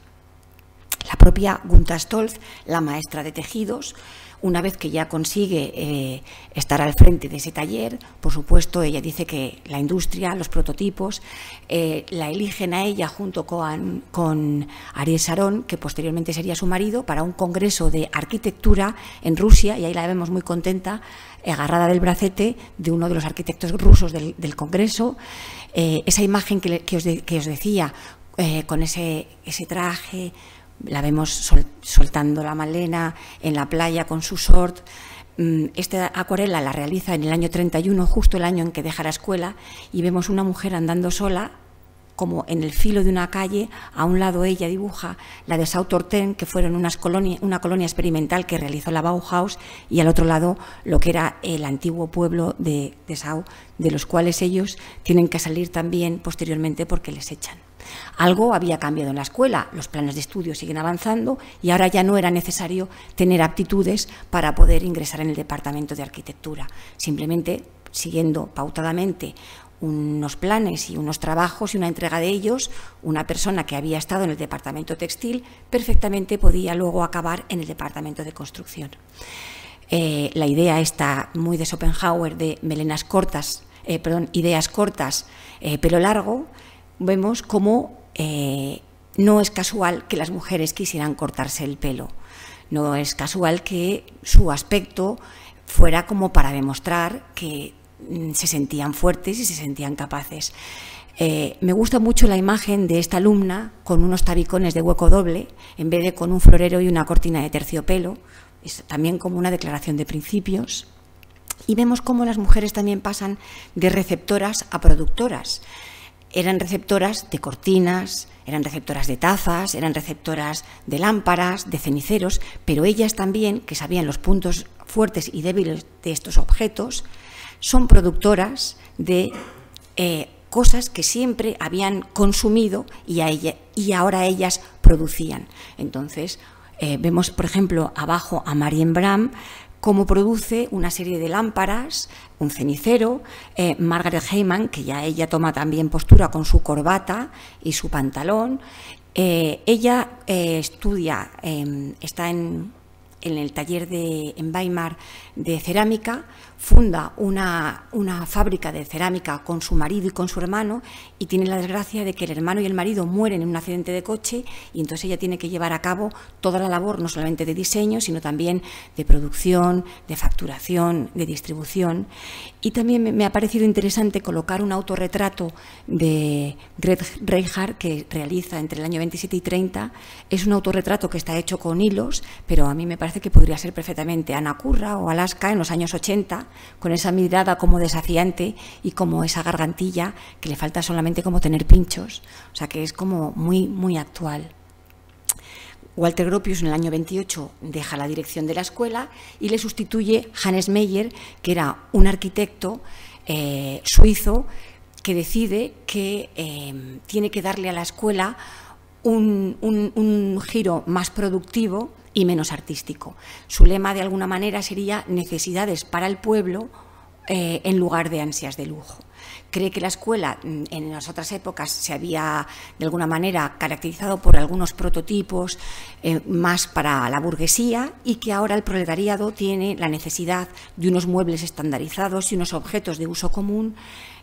La propia Gunther Stolz, la maestra de tejidos, una vez que ya consigue eh, estar al frente de ese taller, por supuesto, ella dice que la industria, los prototipos, eh, la eligen a ella junto con, con Ariel Sarón, que posteriormente sería su marido, para un congreso de arquitectura en Rusia, y ahí la vemos muy contenta, agarrada del bracete de uno de los arquitectos rusos del, Congreso. Eh, esa imagen que, os decía, con ese, ese traje, la vemos soltando la malena en la playa con su short. Mm, esta acuarela la realiza en el año 31, justo el año en que deja la escuela, y vemos una mujer andando sola, como en el filo de una calle. A un lado ella dibuja la de Sautorten, que fueron unas colonia, una colonia experimental que realizó la Bauhaus, y al otro lado lo que era el antiguo pueblo de, de Sau, de los cuales ellos tienen que salir también posteriormente porque les echan. Algo había cambiado en la escuela, los planes de estudio siguen avanzando y ahora ya no era necesario tener aptitudes para poder ingresar en el departamento de arquitectura. Simplemente siguiendo pautadamente unos planes y unos trabajos y una entrega de ellos, una persona que había estado en el departamento textil perfectamente podía luego acabar en el departamento de construcción. Eh, la idea está muy de Schopenhauer de melenas cortas, eh, perdón, ideas cortas, eh, pero largo, vemos cómo eh, no es casual que las mujeres quisieran cortarse el pelo, no es casual que su aspecto fuera como para demostrar que mm, se sentían fuertes y se sentían capaces. Eh, me gusta mucho la imagen de esta alumna con unos tabicones de hueco doble, en vez de con un florero y una cortina de terciopelo, es también como una declaración de principios. Y vemos cómo las mujeres también pasan de receptoras a productoras eran receptoras de cortinas, eran receptoras de tazas, eran receptoras de lámparas, de ceniceros, pero ellas también, que sabían los puntos fuertes y débiles de estos objetos, son productoras de eh, cosas que siempre habían consumido y, ahora ellas producían. Entonces, eh, vemos, por ejemplo, abajo a Bram cómo produce una serie de lámparas un cenicero, eh, Margaret Heyman, que ya ella toma también postura con su corbata y su pantalón. Eh, ella eh, estudia, em, está en en el taller de, en Weimar de cerámica, funda una, una fábrica de cerámica con su marido y con su hermano y tiene la desgracia de que el hermano y el marido mueren en un accidente de coche y entonces ella tiene que llevar a cabo toda la labor, no solamente de diseño, sino también de producción, de facturación, de distribución. Y también me ha parecido interesante colocar un autorretrato de Greg Reinhardt que realiza entre el año 27 y 30. Es un autorretrato que está hecho con hilos, pero a mí me parece que podría ser perfectamente Ana o Alaska en los años 80, con esa mirada como desafiante y como esa gargantilla que le falta solamente como tener pinchos, o sea que es como muy, muy actual. Walter Gropius en el año 28 deja la dirección de la escuela y le sustituye Hannes Meyer, que era un arquitecto eh, suizo que decide que eh, tiene que darle a la escuela un giro más productivo y menos artístico. Su lema, de alguna manera, sería necesidades para el pueblo eh, en lugar de ansias de lujo. Cree que la escuela mm, en las otras épocas se había, de alguna manera, caracterizado por algunos prototipos eh, más para la burguesía y que ahora el proletariado tiene la necesidad de unos muebles estandarizados y unos objetos de uso común,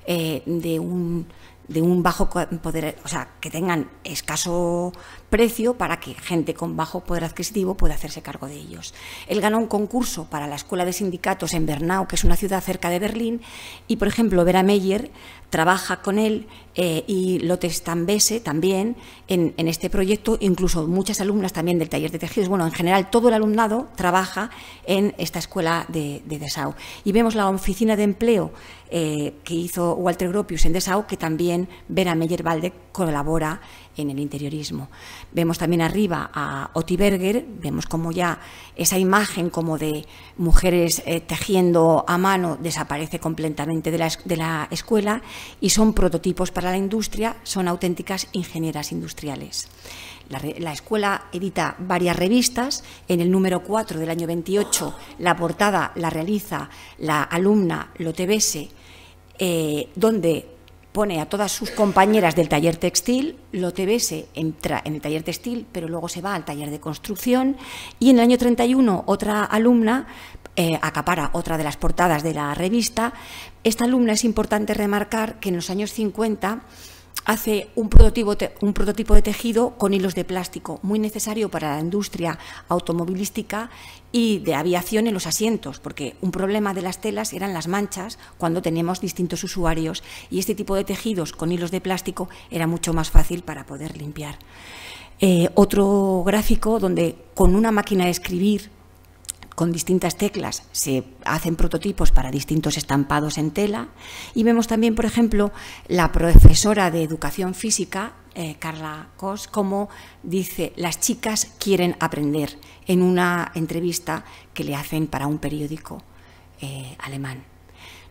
eh, de un de un bajo poder, o sea, que tengan escaso precio para que gente con bajo poder adquisitivo pueda hacerse cargo de ellos. Él ganó un concurso para la Escuela de Sindicatos en Bernau, que es una ciudad cerca de Berlín, y por ejemplo, Vera Meyer trabaja con él eh, y Lotte Stambese también en, este proyecto, incluso muchas alumnas también del taller de tejidos. Bueno, en general, todo el alumnado trabaja en esta escuela de, de Dessau. Y vemos la oficina de empleo eh, que hizo Walter Gropius en Dessau, que también Vera Meyer-Balde colabora en el interiorismo. Vemos también arriba a Otti Berger, vemos como ya esa imagen como de mujeres eh, tejiendo a mano desaparece completamente de la, escuela y son prototipos para la industria, son auténticas ingenieras industriales. La, escuela edita varias revistas. En el número 4 del año 28, la portada la realiza la alumna Lotte Bese eh, donde pone a todas sus compañeras del taller textil, lo TBS entra en el taller textil, pero luego se va al taller de construcción y en el año 31 otra alumna eh, acapara otra de las portadas de la revista. Esta alumna es importante remarcar que en los años 50 hace un prototipo, un prototipo de tejido con hilos de plástico, muy necesario para la industria automovilística y de aviación en los asientos, porque un problema de las telas eran las manchas cuando teníamos distintos usuarios y este tipo de tejidos con hilos de plástico era mucho más fácil para poder limpiar. Eh, otro gráfico donde con una máquina de escribir con distintas teclas se hacen prototipos para distintos estampados en tela y vemos también, por ejemplo, la profesora de educación física, eh, Carla Koss, como dice, las chicas quieren aprender en una entrevista que le hacen para un periódico eh, alemán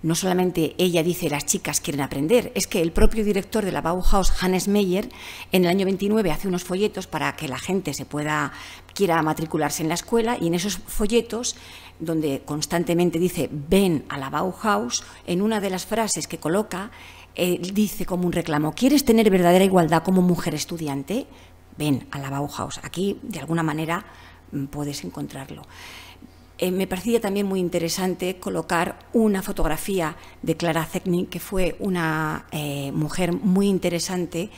no solamente ella dice las chicas quieren aprender, es que el propio director de la Bauhaus, Hannes Meyer, en el año 29 hace unos folletos para que la gente se pueda quiera matricularse en la escuela y en esos folletos donde constantemente dice ven a la Bauhaus, en una de las frases que coloca eh, dice como un reclamo, ¿quieres tener verdadera igualdad como mujer estudiante? Ven a la Bauhaus. Aquí de alguna manera mm, puedes encontrarlo. Eh, me parecía también muy interesante colocar una fotografía de Clara Zeckning, que fue una eh, mujer muy interesante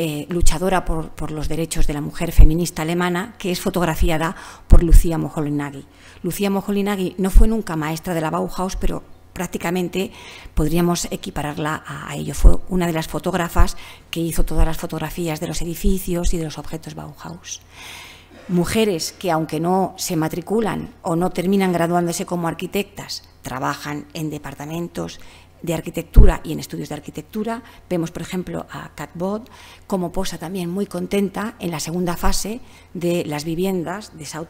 eh, luchadora por, los derechos de la mujer feminista alemana, que es fotografiada por Lucía Mojolinagui. Lucía Mojolinagui no fue nunca maestra de la Bauhaus, pero prácticamente podríamos equipararla a ello. Fue una de las fotógrafas que hizo todas las fotografías de los edificios y de los objetos Bauhaus mujeres que aunque no se matriculan o no terminan graduándose como arquitectas, trabajan en departamentos, de arquitectura y en estudios de arquitectura. Vemos, por ejemplo, a Kat Bod como posa también muy contenta en la segunda fase de las viviendas de South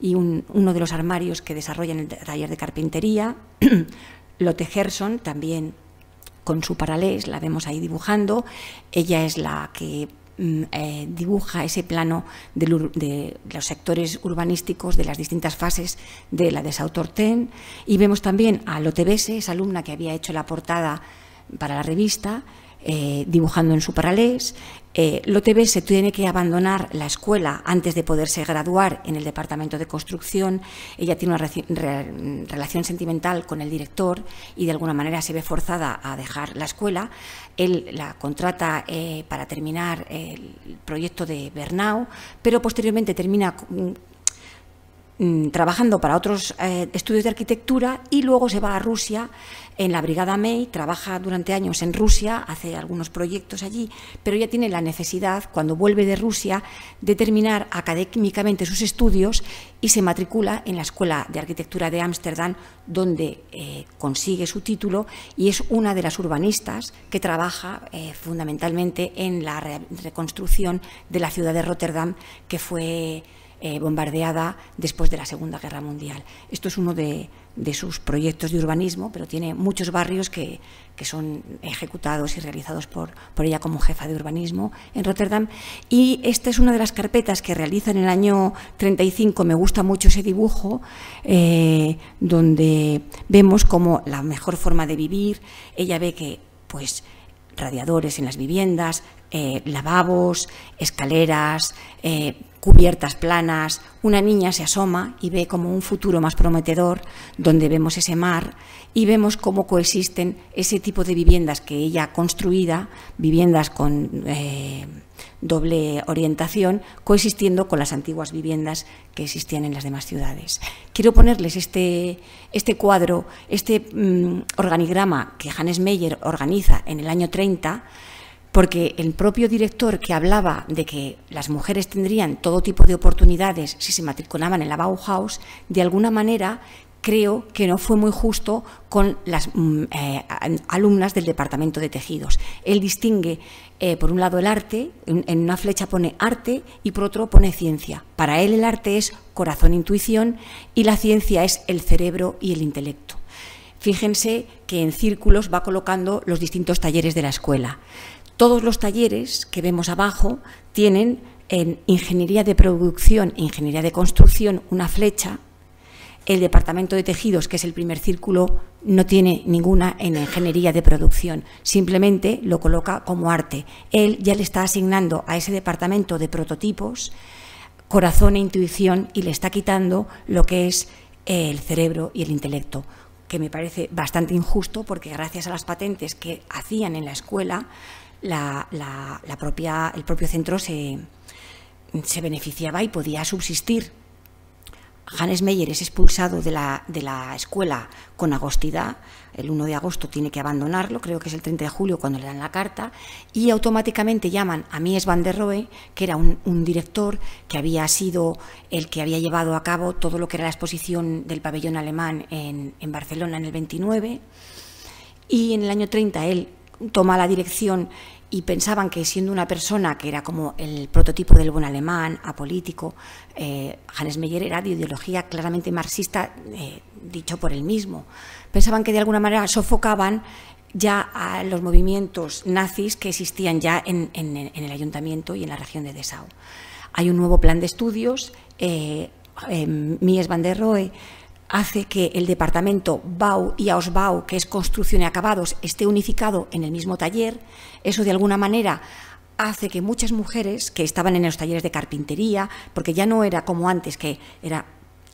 y uno de los armarios que desarrolla en el taller de carpintería. Lotte Gerson también con su paralés, la vemos ahí dibujando. Ella es la que Mm, eh, dibuja ese plano de los sectores urbanísticos de las distintas fases de la de Y vemos también a Lotte esa alumna que había hecho la portada para la revista, eh, dibujando en su paralés, eh, se tiene que abandonar la escuela antes de poderse graduar en el departamento de construcción. Ella tiene una relación sentimental con el director y de alguna manera se ve forzada a dejar la escuela. Él la contrata eh, para terminar el proyecto de Bernau, pero posteriormente termina mm, Mm, trabajando para otros eh, estudios de arquitectura y luego se va a Rusia en la Brigada May, trabaja durante años en Rusia, hace algunos proyectos allí, pero ya tiene la necesidad, cuando vuelve de Rusia, de terminar académicamente sus estudios y se matricula en la Escuela de Arquitectura de Ámsterdam, donde eh, consigue su título y es una de las urbanistas que trabaja eh, fundamentalmente en la reconstrucción de la ciudad de Rotterdam, que fue eh, bombardeada después de la Segunda Guerra Mundial. Esto es uno de, sus proyectos de urbanismo, pero tiene muchos barrios que, son ejecutados y realizados por, por, ella como jefa de urbanismo en Rotterdam. Y esta es una de las carpetas que realiza en el año 35. Me gusta mucho ese dibujo, eh, donde vemos como la mejor forma de vivir, ella ve que pues radiadores en las viviendas, eh, lavabos, escaleras, cubiertas planas, una niña se asoma y ve como un futuro más prometedor, donde vemos ese mar y vemos cómo coexisten ese tipo de viviendas que ella ha construido, viviendas con eh, doble orientación, coexistiendo con las antiguas viviendas que existían en las demás ciudades. Quiero ponerles este, este cuadro, este mm, organigrama que Hannes Meyer organiza en el año 30, porque el propio director que hablaba de que las mujeres tendrían todo tipo de oportunidades si se matriculaban en la Bauhaus, de alguna manera creo que no fue muy justo con las mm, eh, alumnas del departamento de tejidos. Él distingue, eh, por un lado, el arte, en, en una flecha pone arte y por otro pone ciencia. Para él el arte es corazón, e intuición y la ciencia es el cerebro y el intelecto. Fíjense que en círculos va colocando los distintos talleres de la escuela. Todos los talleres que vemos abajo tienen en ingeniería de producción ingeniería de construcción una flecha. El departamento de tejidos, que es el primer círculo, no tiene ninguna en ingeniería de producción, simplemente lo coloca como arte. Él ya le está asignando a ese departamento de prototipos corazón e intuición y le está quitando lo que es eh, el cerebro y el intelecto, que me parece bastante injusto porque gracias a las patentes que hacían en la escuela la, propia, el propio centro se, se beneficiaba y podía subsistir. Hannes Meyer es expulsado de la, de la, escuela con agostidad, el 1 de agosto tiene que abandonarlo, creo que es el 30 de julio cuando le dan la carta, y automáticamente llaman a Mies van der Rohe, que era un, director que había sido el que había llevado a cabo todo lo que era la exposición del pabellón alemán en, en Barcelona en el 29, y en el año 30 él toma la dirección y pensaban que siendo una persona que era como el prototipo del buen alemán, apolítico, eh, Hannes Meyer era de ideología claramente marxista, eh, dicho por él mismo. Pensaban que de alguna manera sofocaban ya a los movimientos nazis que existían ya en, el ayuntamiento y en la región de Dessau. Hay un nuevo plan de estudios. Eh, Mies van der Rohe hace que el departamento BAU y Ausbau, que es construcción y acabados, esté unificado en el mismo taller. Eso de alguna manera hace que muchas mujeres que estaban en los talleres de carpintería, porque ya no era como antes, que era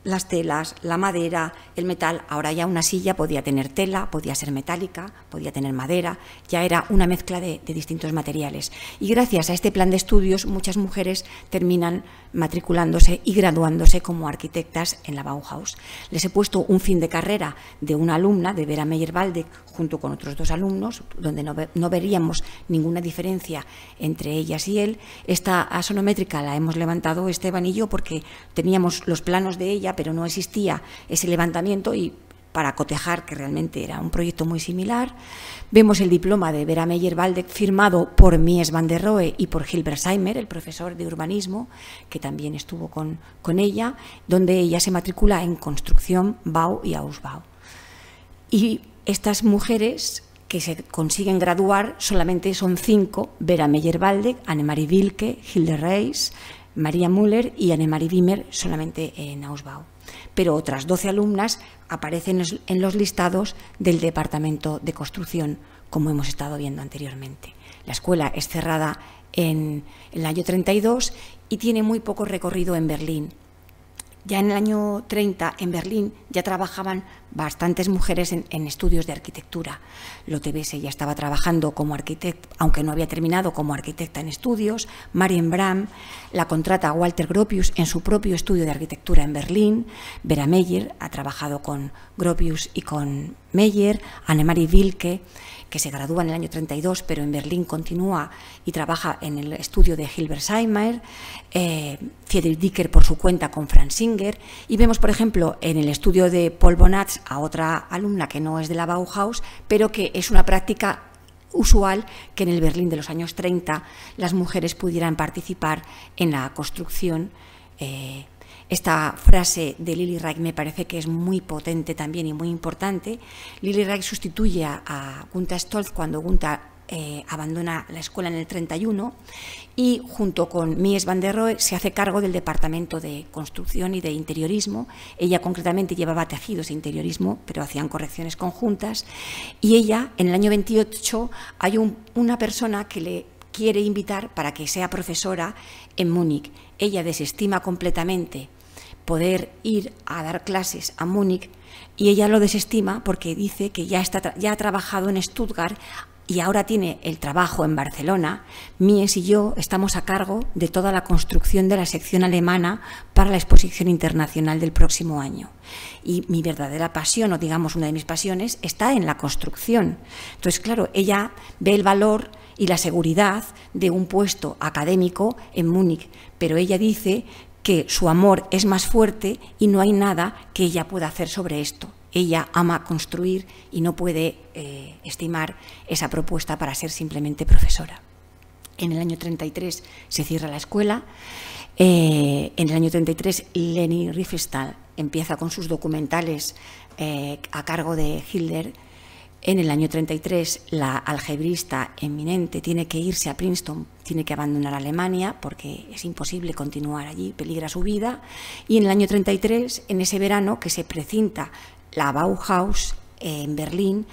las telas, la madera, el metal. Ahora ya una silla podía tener tela, podía ser metálica, podía tener madera, ya era una mezcla de, distintos materiales. Y gracias a este plan de estudios muchas mujeres terminan matriculándose y graduándose como arquitectas en la Bauhaus. Les he puesto un fin de carrera de una alumna, de Vera meyer balde junto con otros dos alumnos, donde no, no veríamos ninguna diferencia entre ellas y él. Esta asonométrica la hemos levantado, Esteban y yo, porque teníamos los planos de ella pero no existía ese levantamiento y para cotejar que realmente era un proyecto muy similar. Vemos el diploma de Vera Meyer Waldeck firmado por Mies van der Rohe y por Gilbert Seimer, el profesor de urbanismo, que también estuvo con, con ella, donde ella se matricula en construcción Bau y Ausbau. Y estas mujeres que se consiguen graduar solamente son cinco, Vera Meyer anne Annemarie Wilke, Hilde Reis, María Müller y Annemarie Wimmer solamente en Ausbau. Pero otras 12 alumnas aparecen en los listados del Departamento de Construcción, como hemos estado viendo anteriormente. La escuela es cerrada en el año 32 y tiene muy poco recorrido en Berlín ya en el año 30 en Berlín ya trabajaban bastantes mujeres en, estudios de arquitectura. Lotte ya estaba trabajando como arquitecta, aunque no había terminado como arquitecta en estudios. Marian Bram la contrata a Walter Gropius en su propio estudio de arquitectura en Berlín. Vera Meyer ha trabajado con Gropius y con Meyer. Annemarie Wilke que se gradúa en el año 32, pero en Berlín continúa y trabaja en el estudio de Hilbert Seimer, eh, Friedrich Dicker por su cuenta con Franz Singer, y vemos, por ejemplo, en el estudio de Paul Bonatz a otra alumna que no es de la Bauhaus, pero que es una práctica usual que en el Berlín de los años 30 las mujeres pudieran participar en la construcción eh, esta frase de Lily Reich me parece que es muy potente también y muy importante. Lily Reich sustituye a Gunther Stolz cuando Gunta eh, abandona la escuela en el 31 y junto con Mies van der Rohe se hace cargo del departamento de construcción y de interiorismo. Ella concretamente llevaba tejidos de interiorismo, pero hacían correcciones conjuntas. Y ella, en el año 28, hay una persona que le quiere invitar para que sea profesora en Múnich. Ella desestima completamente poder ir a dar clases a Múnich y ella lo desestima porque dice que ya, está, ya ha trabajado en Stuttgart y ahora tiene el trabajo en Barcelona, Mies y yo estamos a cargo de toda la construcción de la sección alemana para la exposición internacional del próximo año. Y mi verdadera pasión, o digamos una de mis pasiones, está en la construcción. Entonces, claro, ella ve el valor y la seguridad de un puesto académico en Múnich, pero ella dice que su amor es más fuerte y no hay nada que ella pueda hacer sobre esto. Ella ama construir y no puede eh, estimar esa propuesta para ser simplemente profesora. En el año 33 se cierra la escuela. Eh, en el año 33 Leni Riefenstahl empieza con sus documentales eh, a cargo de Hilder en el año 33, la algebrista eminente tiene que irse a Princeton, tiene que abandonar Alemania porque es imposible continuar allí, peligra su vida. Y en el año 33, en ese verano que se precinta la Bauhaus eh, en Berlín,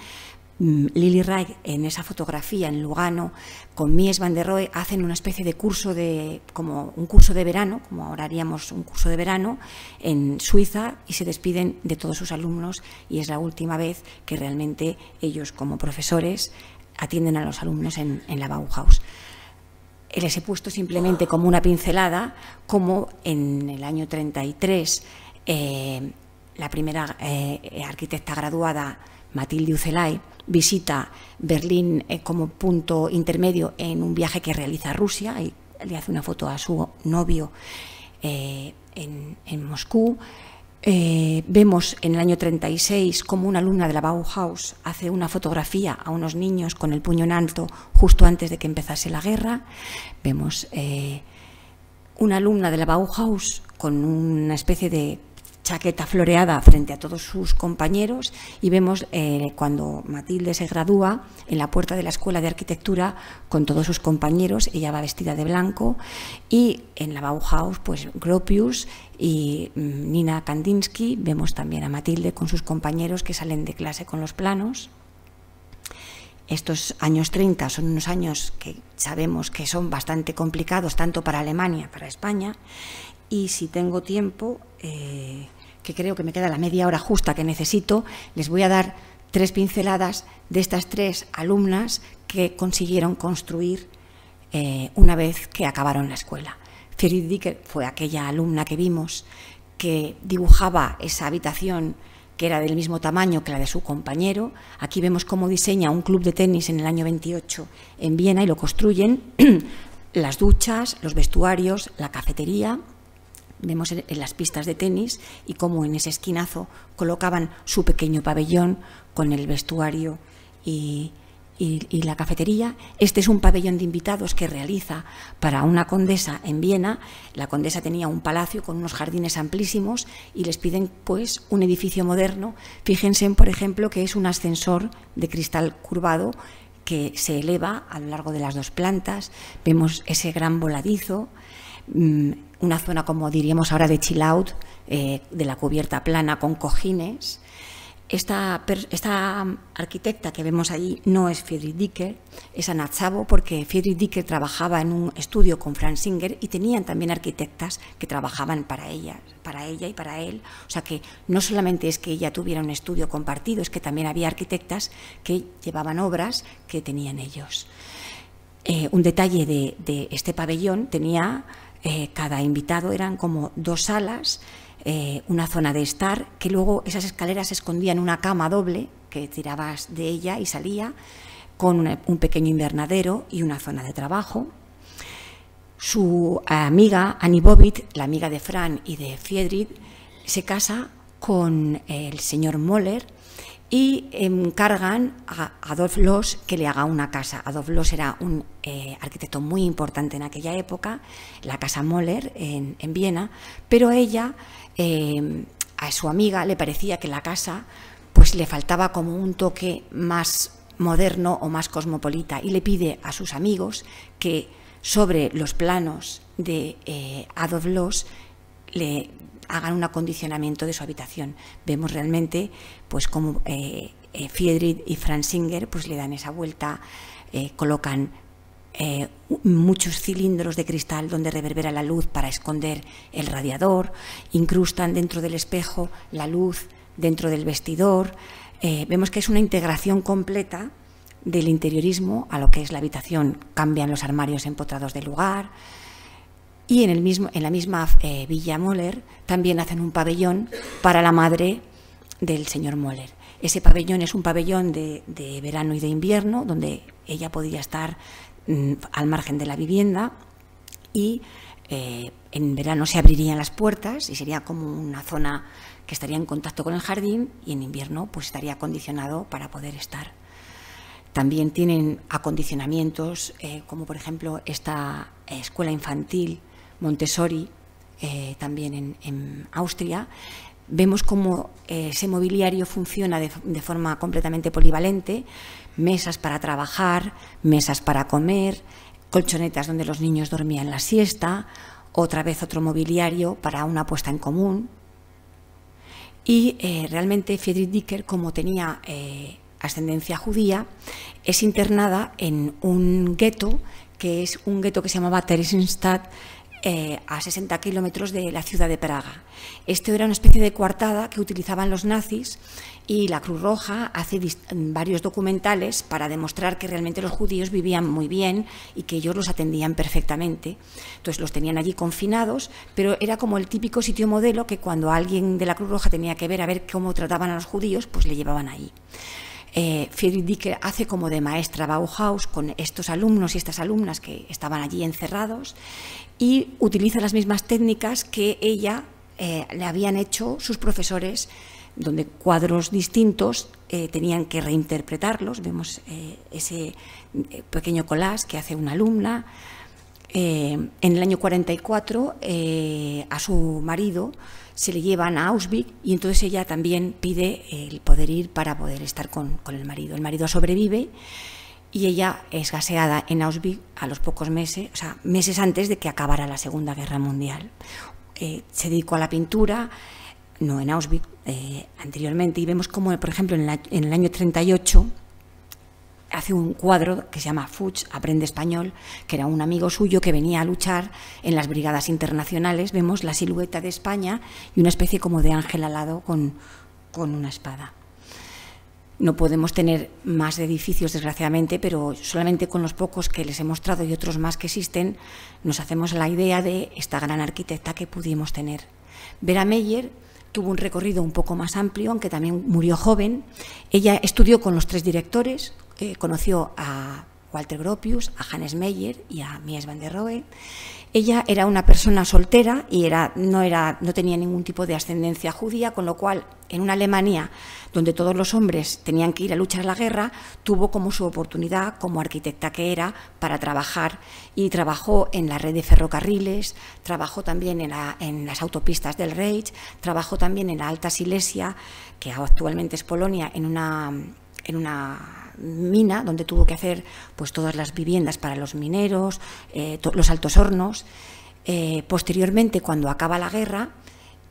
Mm, Lily Reich en esa fotografía en Lugano con Mies van der Rohe hacen una especie de curso de como un curso de verano, como ahora haríamos un curso de verano en Suiza y se despiden de todos sus alumnos y es la última vez que realmente ellos como profesores atienden a los alumnos en, la Bauhaus. Les he puesto simplemente como una pincelada, como en el año 33 eh, la primera eh, arquitecta graduada, Matilde Ucelay, visita Berlín eh, como punto intermedio en un viaje que realiza a Rusia y le hace una foto a su novio eh, en, Moscú. Eh, vemos en el año 36 como una alumna de la Bauhaus hace una fotografía a unos niños con el puño en alto justo antes de que empezase la guerra. Vemos una alumna de la Bauhaus con una especie de chaqueta floreada frente a todos sus compañeros y vemos eh, cuando Matilde se gradúa en la puerta de la Escuela de Arquitectura con todos sus compañeros, ella va vestida de blanco y en la Bauhaus pues Gropius y mm, Nina Kandinsky, vemos también a Matilde con sus compañeros que salen de clase con los planos. Estos años 30 son unos años que sabemos que son bastante complicados tanto para Alemania, para España, y si tengo tiempo, eh, que creo que me queda la media hora justa que necesito, les voy a dar tres pinceladas de estas tres alumnas que consiguieron construir eh, una vez que acabaron la escuela. Ferid Dicker fue aquella alumna que vimos que dibujaba esa habitación que era del mismo tamaño que la de su compañero. Aquí vemos cómo diseña un club de tenis en el año 28 en Viena y lo construyen las duchas, los vestuarios, la cafetería vemos en las pistas de tenis y cómo en ese esquinazo colocaban su pequeño pabellón con el vestuario y, la cafetería. Este es un pabellón de invitados que realiza para una condesa en Viena. La condesa tenía un palacio con unos jardines amplísimos y les piden pues un edificio moderno. Fíjense, por ejemplo, que es un ascensor de cristal curvado que se eleva a lo largo de las dos plantas. Vemos ese gran voladizo. Mm, una zona como diríamos ahora de chill out, eh, de la cubierta plana con cojines. Esta, arquitecta que vemos allí no es Friedrich Dicker, es Ana Chavo, porque Friedrich Dicker trabajaba en un estudio con Franz Singer y tenían también arquitectas que trabajaban para ella, para ella y para él. O sea que no solamente es que ella tuviera un estudio compartido, es que también había arquitectas que llevaban obras que tenían ellos. Eh, un detalle de este pabellón tenía eh, cada invitado eran como dos salas, eh, una zona de estar, que luego esas escaleras escondían una cama doble que tirabas de ella y salía, con un pequeño invernadero y una zona de trabajo. Su amiga Annie Bobbitt, la amiga de Fran y de Friedrich, se casa con el señor Moller, y encargan em, a Adolf Loss que le haga una casa. Adolf Loss era un eh, arquitecto muy importante en aquella época, la casa Moller en, Viena, pero ella, em, a su amiga, le parecía que la casa pues le faltaba como un toque más moderno o más cosmopolita y le pide a sus amigos que sobre los planos de eh, Adolf Loos le hagan un acondicionamiento de su habitación. Vemos realmente pues cómo eh, eh y Franz Singer pues, le dan esa vuelta, eh, colocan eh, muchos cilindros de cristal donde reverbera la luz para esconder el radiador, incrustan dentro del espejo la luz dentro del vestidor. vemos que es una integración completa del interiorismo a lo que es la habitación. Cambian los armarios empotrados del lugar, y en, el mismo, en la misma eh, Villa Moller también hacen un pabellón para la madre del señor Moller. Ese pabellón es un pabellón de, verano y de invierno, donde ella podría estar mm, al margen de la vivienda y eh, en verano se abrirían las puertas y sería como una zona que estaría en contacto con el jardín y en invierno pues estaría acondicionado para poder estar. También tienen acondicionamientos eh, como por ejemplo esta escuela infantil Montessori, eh, también en, Austria, vemos cómo eh, ese mobiliario funciona de, forma completamente polivalente, mesas para trabajar, mesas para comer, colchonetas donde los niños dormían la siesta, otra vez otro mobiliario para una puesta en común. Y eh, realmente Friedrich Dicker, como tenía ascendencia judía, es internada en un gueto, que es un gueto que se llamaba Theresienstadt, eh, a 60 kilómetros de la ciudad de Praga. Esto era una especie de coartada que utilizaban los nazis y la Cruz Roja hace varios documentales para demostrar que realmente los judíos vivían muy bien y que ellos los atendían perfectamente. Entonces los tenían allí confinados, pero era como el típico sitio modelo que cuando alguien de la Cruz Roja tenía que ver a ver cómo trataban a los judíos, pues le llevaban ahí. Friedrich Dicker hace como de maestra Bauhaus con estos alumnos y estas alumnas que estaban allí encerrados y utiliza las mismas técnicas que ella eh, le habían hecho sus profesores, donde cuadros distintos eh, tenían que reinterpretarlos. Vemos eh, ese pequeño collage que hace una alumna. en el año 44, a su marido se le llevan a Auschwitz y entonces ella también pide el poder ir para poder estar con, el marido. El marido sobrevive y ella es gaseada en Auschwitz a los pocos meses, o sea, meses antes de que acabara la Segunda Guerra Mundial. Eh, se dedicó a la pintura, no en Auschwitz eh, anteriormente, y vemos como, por ejemplo, en, en el año 38 hace un cuadro que se llama Fuchs, Aprende Español, que era un amigo suyo que venía a luchar en las brigadas internacionales. Vemos la silueta de España y una especie como de ángel alado con, con una espada. No podemos tener más edificios, desgraciadamente, pero solamente con los pocos que les he mostrado y otros más que existen, nos hacemos la idea de esta gran arquitecta que pudimos tener. Vera Meyer tuvo un recorrido un poco más amplio, aunque también murió joven. Ella estudió con los tres directores, eh, conoció a Walter Gropius, a Hannes Meyer y a Mies van der Rohe. Ella era una persona soltera y era, no, era, no tenía ningún tipo de ascendencia judía, con lo cual en una Alemania donde todos los hombres tenían que ir a luchar la guerra, tuvo como su oportunidad, como arquitecta que era, para trabajar y trabajó en la red de ferrocarriles, trabajó también en, las autopistas del Reich, trabajó también en la Alta Silesia, que actualmente es Polonia, en una, en una mina, donde tuvo que hacer pues, todas las viviendas para los mineros, eh, los altos hornos. Eh, posteriormente, cuando acaba la guerra,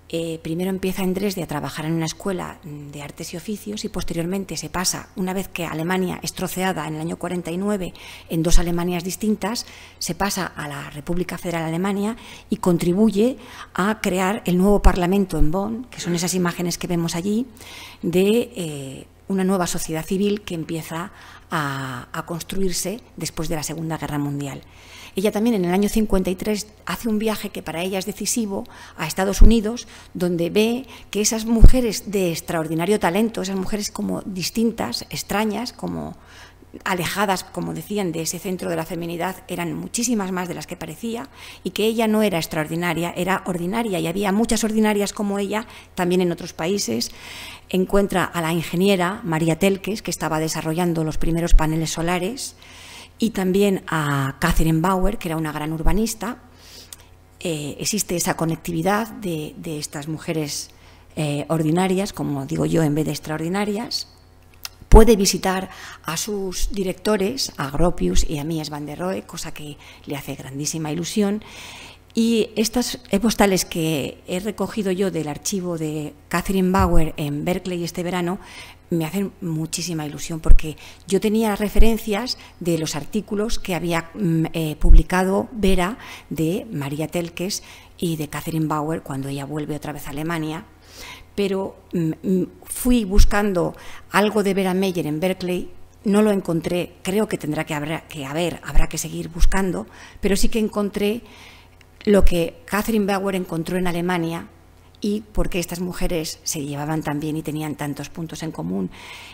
eh, primero empieza en Dresde a trabajar en una escuela de artes y oficios y posteriormente se pasa, una vez que Alemania es troceada en el año 49 en dos Alemanias distintas, se pasa a la República Federal Alemania y contribuye a crear el nuevo Parlamento en Bonn, que son esas imágenes que vemos allí, de una nueva sociedad civil que empieza a, construirse después de la Segunda Guerra Mundial. Ella también en el año 53 hace un viaje que para ella es decisivo a Estados Unidos, donde ve que esas mujeres de extraordinario talento, esas mujeres como distintas, extrañas, como alejadas, como decían, de ese centro de la feminidad, eran muchísimas más de las que parecía, y que ella no era extraordinaria, era ordinaria, y había muchas ordinarias como ella también en otros países. Encuentra a la ingeniera María Telques, que estaba desarrollando los primeros paneles solares, y también a Catherine Bauer, que era una gran urbanista. Eh, existe esa conectividad de, estas mujeres eh, ordinarias, como digo yo, en vez de extraordinarias puede visitar a sus directores, a Gropius y a Mies van der Rohe, cosa que le hace grandísima ilusión. Y estas postales que he recogido yo del archivo de Catherine Bauer en Berkeley este verano me hacen muchísima ilusión porque yo tenía referencias de los artículos que había mm, eh, publicado Vera de María Telkes y de Catherine Bauer cuando ella vuelve otra vez a Alemania pero mm, mm, fui buscando algo de Vera Meyer en Berkeley, no lo encontré, creo que tendrá que haber, que haber, habrá que seguir buscando, pero sí que encontré lo que Catherine Bauer encontró en Alemania y por qué estas mujeres se llevaban tan bien y tenían tantos puntos en común.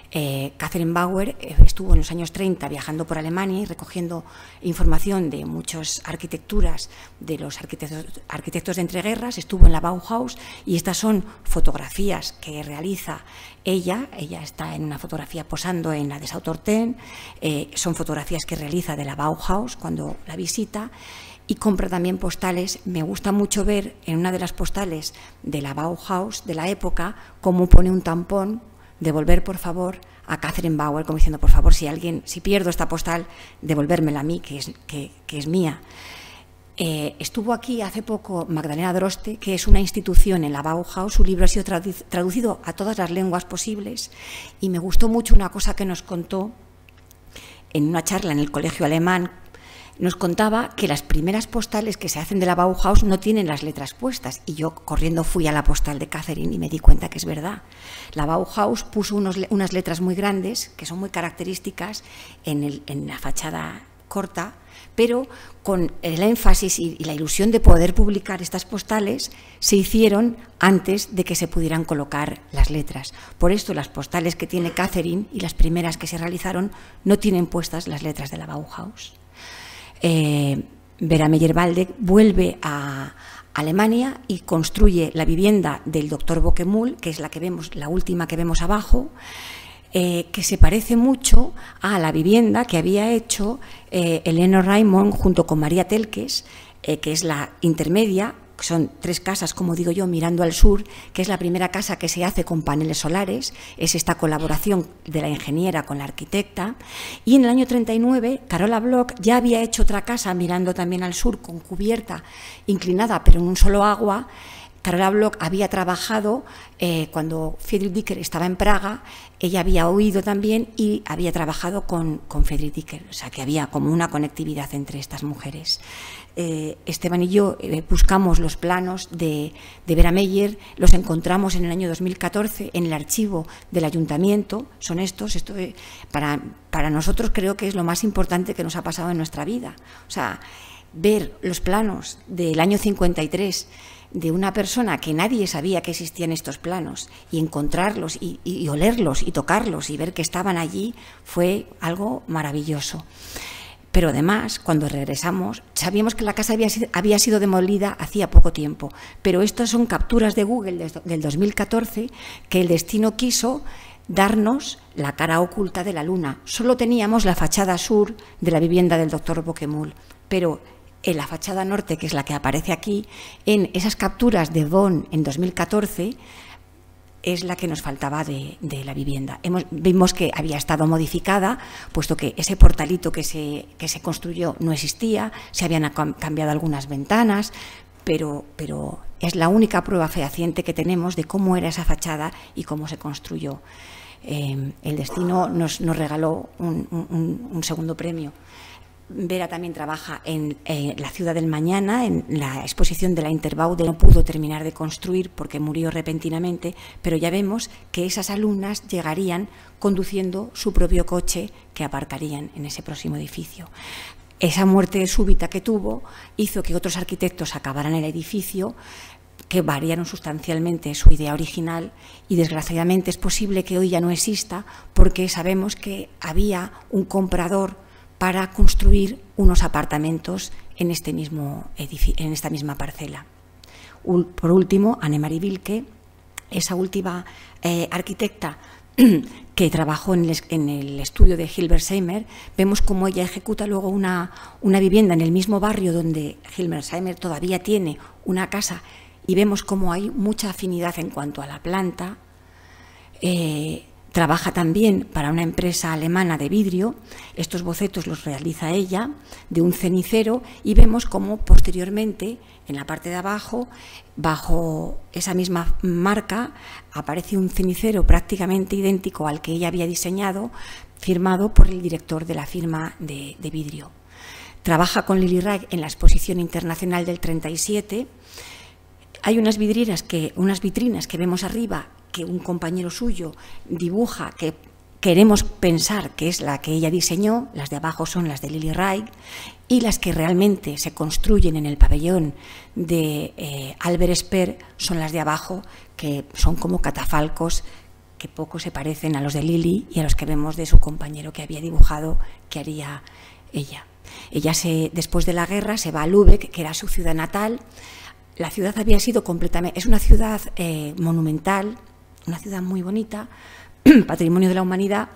Eh, Catherine Bauer eh, estuvo en los años 30 viajando por Alemania y recogiendo información de muchas arquitecturas de los arquitectos, arquitectos de entreguerras, estuvo en la Bauhaus y estas son fotografías que realiza ella, ella está en una fotografía posando en la de Sautorten, eh, son fotografías que realiza de la Bauhaus cuando la visita y compra también postales. Me gusta mucho ver en una de las postales de la Bauhaus de la época cómo pone un tampón, devolver por favor a Catherine Bauer, como diciendo, por favor, si alguien, si pierdo esta postal, devolvérmela a mí, que es, que, es mía. Eh, estuvo aquí hace poco Magdalena Droste, que es una institución en la Bauhaus. Su libro ha sido traducido a todas las lenguas posibles y me gustó mucho una cosa que nos contó en una charla en el Colegio Alemán nos contaba que las primeras postales que se hacen de la Bauhaus no tienen las letras puestas. Y yo corriendo fui a la postal de Catherine y me di cuenta que es verdad. La Bauhaus puso unas letras muy grandes, que son muy características, en, la fachada corta, pero con el énfasis y, y la ilusión de poder publicar estas postales, se hicieron antes de que se pudieran colocar las letras. Por esto las postales que tiene Catherine y las primeras que se realizaron no tienen puestas las letras de la Bauhaus. Eh, Vera meyer vuelve a Alemania y construye la vivienda del doctor Boquemul, que es la que vemos, la última que vemos abajo, eh, que se parece mucho a la vivienda que había hecho eh, Eleno junto con María Telques, eh, que es la intermedia son tres casas, como digo yo, mirando al sur, que es la primera casa que se hace con paneles solares, es esta colaboración de la ingeniera con la arquitecta, y en el año 39 Carola Bloch ya había hecho otra casa mirando también al sur con cubierta inclinada, pero en un solo agua. Carola Bloch había trabajado eh, cuando Friedrich Dicker estaba en Praga, ella había oído también y había trabajado con, con Friedrich Dicker, o sea que había como una conectividad entre estas mujeres. Eh, Esteban y yo eh, buscamos los planos de, Vera Meyer, los encontramos en el año 2014 en el archivo del ayuntamiento, son estos, esto eh, para, nosotros creo que es lo más importante que nos ha pasado en nuestra vida. O sea, ver los planos del año 53 de una persona que nadie sabía que existían estos planos y encontrarlos y olerlos y tocarlos y ver que estaban allí fue algo maravilloso. Pero además, cuando regresamos, sabíamos que la casa había sido, había sido demolida hacía poco tiempo. Pero estas son capturas de Google del 2014 que el destino quiso darnos la cara oculta de la luna. Solo teníamos la fachada sur de la vivienda del doctor Boquemul, pero en la fachada norte, que es la que aparece aquí, en esas capturas de Bonn en 2014, es la que nos faltaba de, la vivienda. Hemos, vimos que había estado modificada, puesto que ese portalito que se, que se construyó no existía, se habían cambiado algunas ventanas, pero, pero es la única prueba fehaciente que tenemos de cómo era esa fachada y cómo se construyó. Eh, el destino nos, nos regaló un segundo premio Vera también trabaja en, eh, la ciudad del mañana, en la exposición de la Interbaude. No pudo terminar de construir porque murió repentinamente, pero ya vemos que esas alumnas llegarían conduciendo su propio coche que aparcarían en ese próximo edificio. Esa muerte súbita que tuvo hizo que otros arquitectos acabaran el edificio, que variaron sustancialmente su idea original y desgraciadamente es posible que hoy ya no exista porque sabemos que había un comprador para construir unos apartamentos en, este mismo en esta misma parcela. por último, Anne-Marie Vilke, esa última eh, arquitecta que trabajó en el, estudio de Hilbert Seimer, vemos cómo ella ejecuta luego una, una vivienda en el mismo barrio donde Hilbert Seimer todavía tiene una casa y vemos cómo hay mucha afinidad en cuanto a la planta, eh, Trabaja también para una empresa alemana de vidrio, estos bocetos los realiza ella, de un cenicero, y vemos cómo posteriormente, en la parte de abajo, bajo esa misma marca, aparece un cenicero prácticamente idéntico al que ella había diseñado, firmado por el director de la firma de, vidrio. Trabaja con Lily en la Exposición Internacional del 37. Hay unas que, unas vitrinas que vemos arriba que un compañero suyo dibuja, que queremos pensar que es la que ella diseñó, las de abajo son las de Lily Wright, y las que realmente se construyen en el pabellón de eh, Albert Speer... son las de abajo, que son como catafalcos que poco se parecen a los de Lily y a los que vemos de su compañero que había dibujado que haría ella. Ella se, después de la guerra se va a Lübeck, que era su ciudad natal. La ciudad había sido completamente, es una ciudad eh, monumental, una ciudad muy bonita, patrimonio de la humanidad,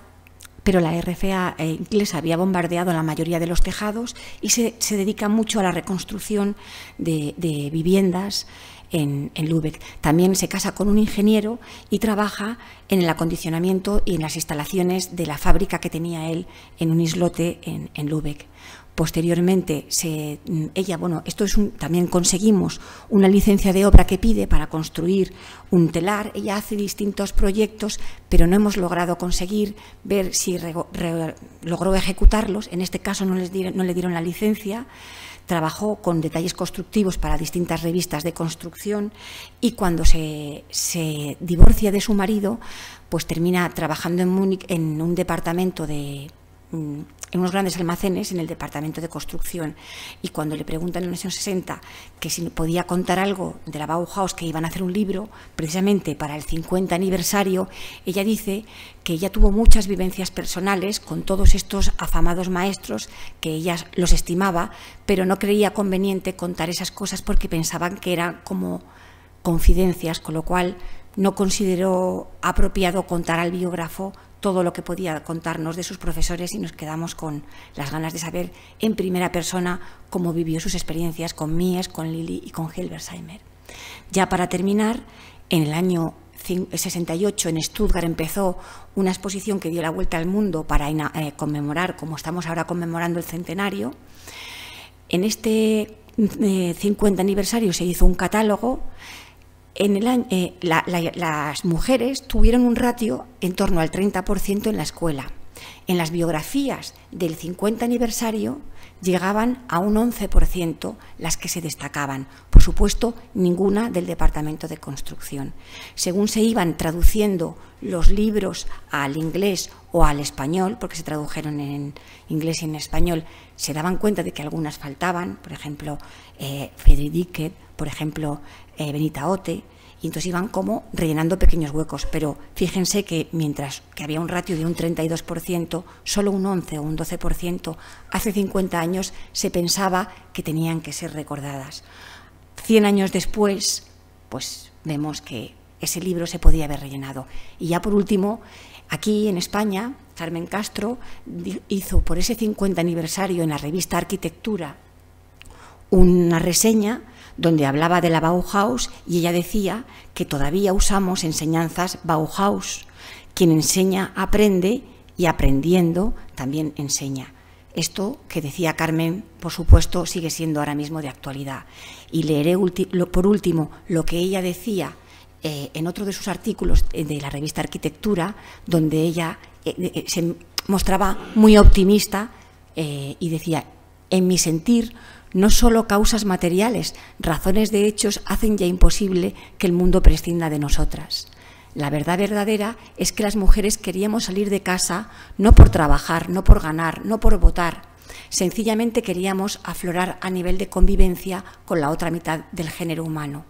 pero la RFA eh, inglesa había bombardeado la mayoría de los tejados y se, dedica mucho a la reconstrucción de, viviendas en, Lübeck. También se casa con un ingeniero y trabaja en el acondicionamiento y en las instalaciones de la fábrica que tenía él en un islote en, en Lübeck. Posteriormente, mm, ella, bueno, esto es un, también conseguimos una licencia de obra que pide para construir un telar. Ella hace distintos proyectos, pero no hemos logrado conseguir ver si logró ejecutarlos. En este caso no, les no le dieron la licencia. Trabajó con detalles constructivos para distintas revistas de construcción y cuando se, se divorcia de su marido, pues termina trabajando en, Múnich, en un departamento de Mm, en unos grandes almacenes en el departamento de construcción y cuando le preguntan en los 60 que si podía contar algo de la Bauhaus que iban a hacer un libro precisamente para el 50 aniversario, ella dice que ella tuvo muchas vivencias personales con todos estos afamados maestros que ella los estimaba, pero no creía conveniente contar esas cosas porque pensaban que eran como confidencias, con lo cual no consideró apropiado contar al biógrafo todo lo que podía contarnos de sus profesores y nos quedamos con las ganas de saber en primera persona cómo vivió sus experiencias con Mies, con Lili y con Hilversheimer. Ya para terminar, en el año 68 eh, en Stuttgart empezó una exposición que dio la vuelta al mundo para eh, conmemorar, como estamos ahora conmemorando el centenario. En este 50 eh, aniversario se hizo un catálogo en el eh, las mujeres tuvieron un ratio en torno al 30% en la escuela. En las biografías del 50 aniversario llegaban a un 11% las que se destacaban, por supuesto ninguna del Departamento de Construcción. Según se iban traduciendo los libros al inglés o al español, porque se tradujeron en inglés y en español, se daban cuenta de que algunas faltaban, por ejemplo, eh, Friedrich por ejemplo, eh, Benita Ote, y entonces iban como rellenando pequeños huecos. Pero fíjense que mientras que había un ratio de un 32%, solo un 11 o un 12% hace 50 años se pensaba que tenían que ser recordadas. 100 años después, pues vemos que ese libro se podía haber rellenado. Y ya por último, aquí en España, Carmen Castro hizo por ese 50 aniversario en la revista Arquitectura una reseña donde hablaba de la Bauhaus y ella decía que todavía usamos enseñanzas Bauhaus. Quien enseña aprende y aprendiendo también enseña. Esto que decía Carmen, por supuesto, sigue siendo ahora mismo de actualidad. Y leeré por último lo que ella decía eh, en otro de sus artículos eh, de la revista Arquitectura, donde ella eh, se mostraba muy optimista y decía, en mi sentir, no solo causas materiales, razones de hechos hacen ya imposible que el mundo prescinda de nosotras. La verdad verdadera es que las mujeres queríamos salir de casa no por trabajar, no por ganar, no por votar. Sencillamente queríamos aflorar a nivel de convivencia con la otra mitad del género humano.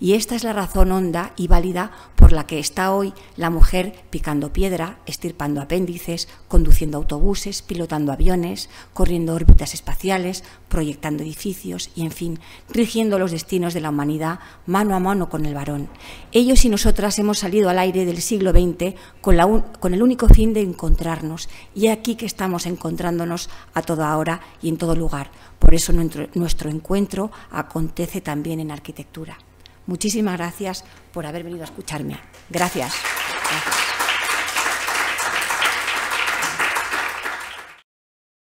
Y esta es la razón honda y válida por la que está hoy la mujer picando piedra, estirpando apéndices, conduciendo autobuses, pilotando aviones, corriendo órbitas espaciales, proyectando edificios y, en fin, rigiendo los destinos de la humanidad mano a mano con el varón. Ellos y nosotras hemos salido al aire del siglo XX con, el único fin de encontrarnos y aquí que estamos encontrándonos a toda hora y en todo lugar. Por eso nuestro encuentro acontece también en arquitectura. Muchísimas gracias por haber venido a escucharme. Gracias.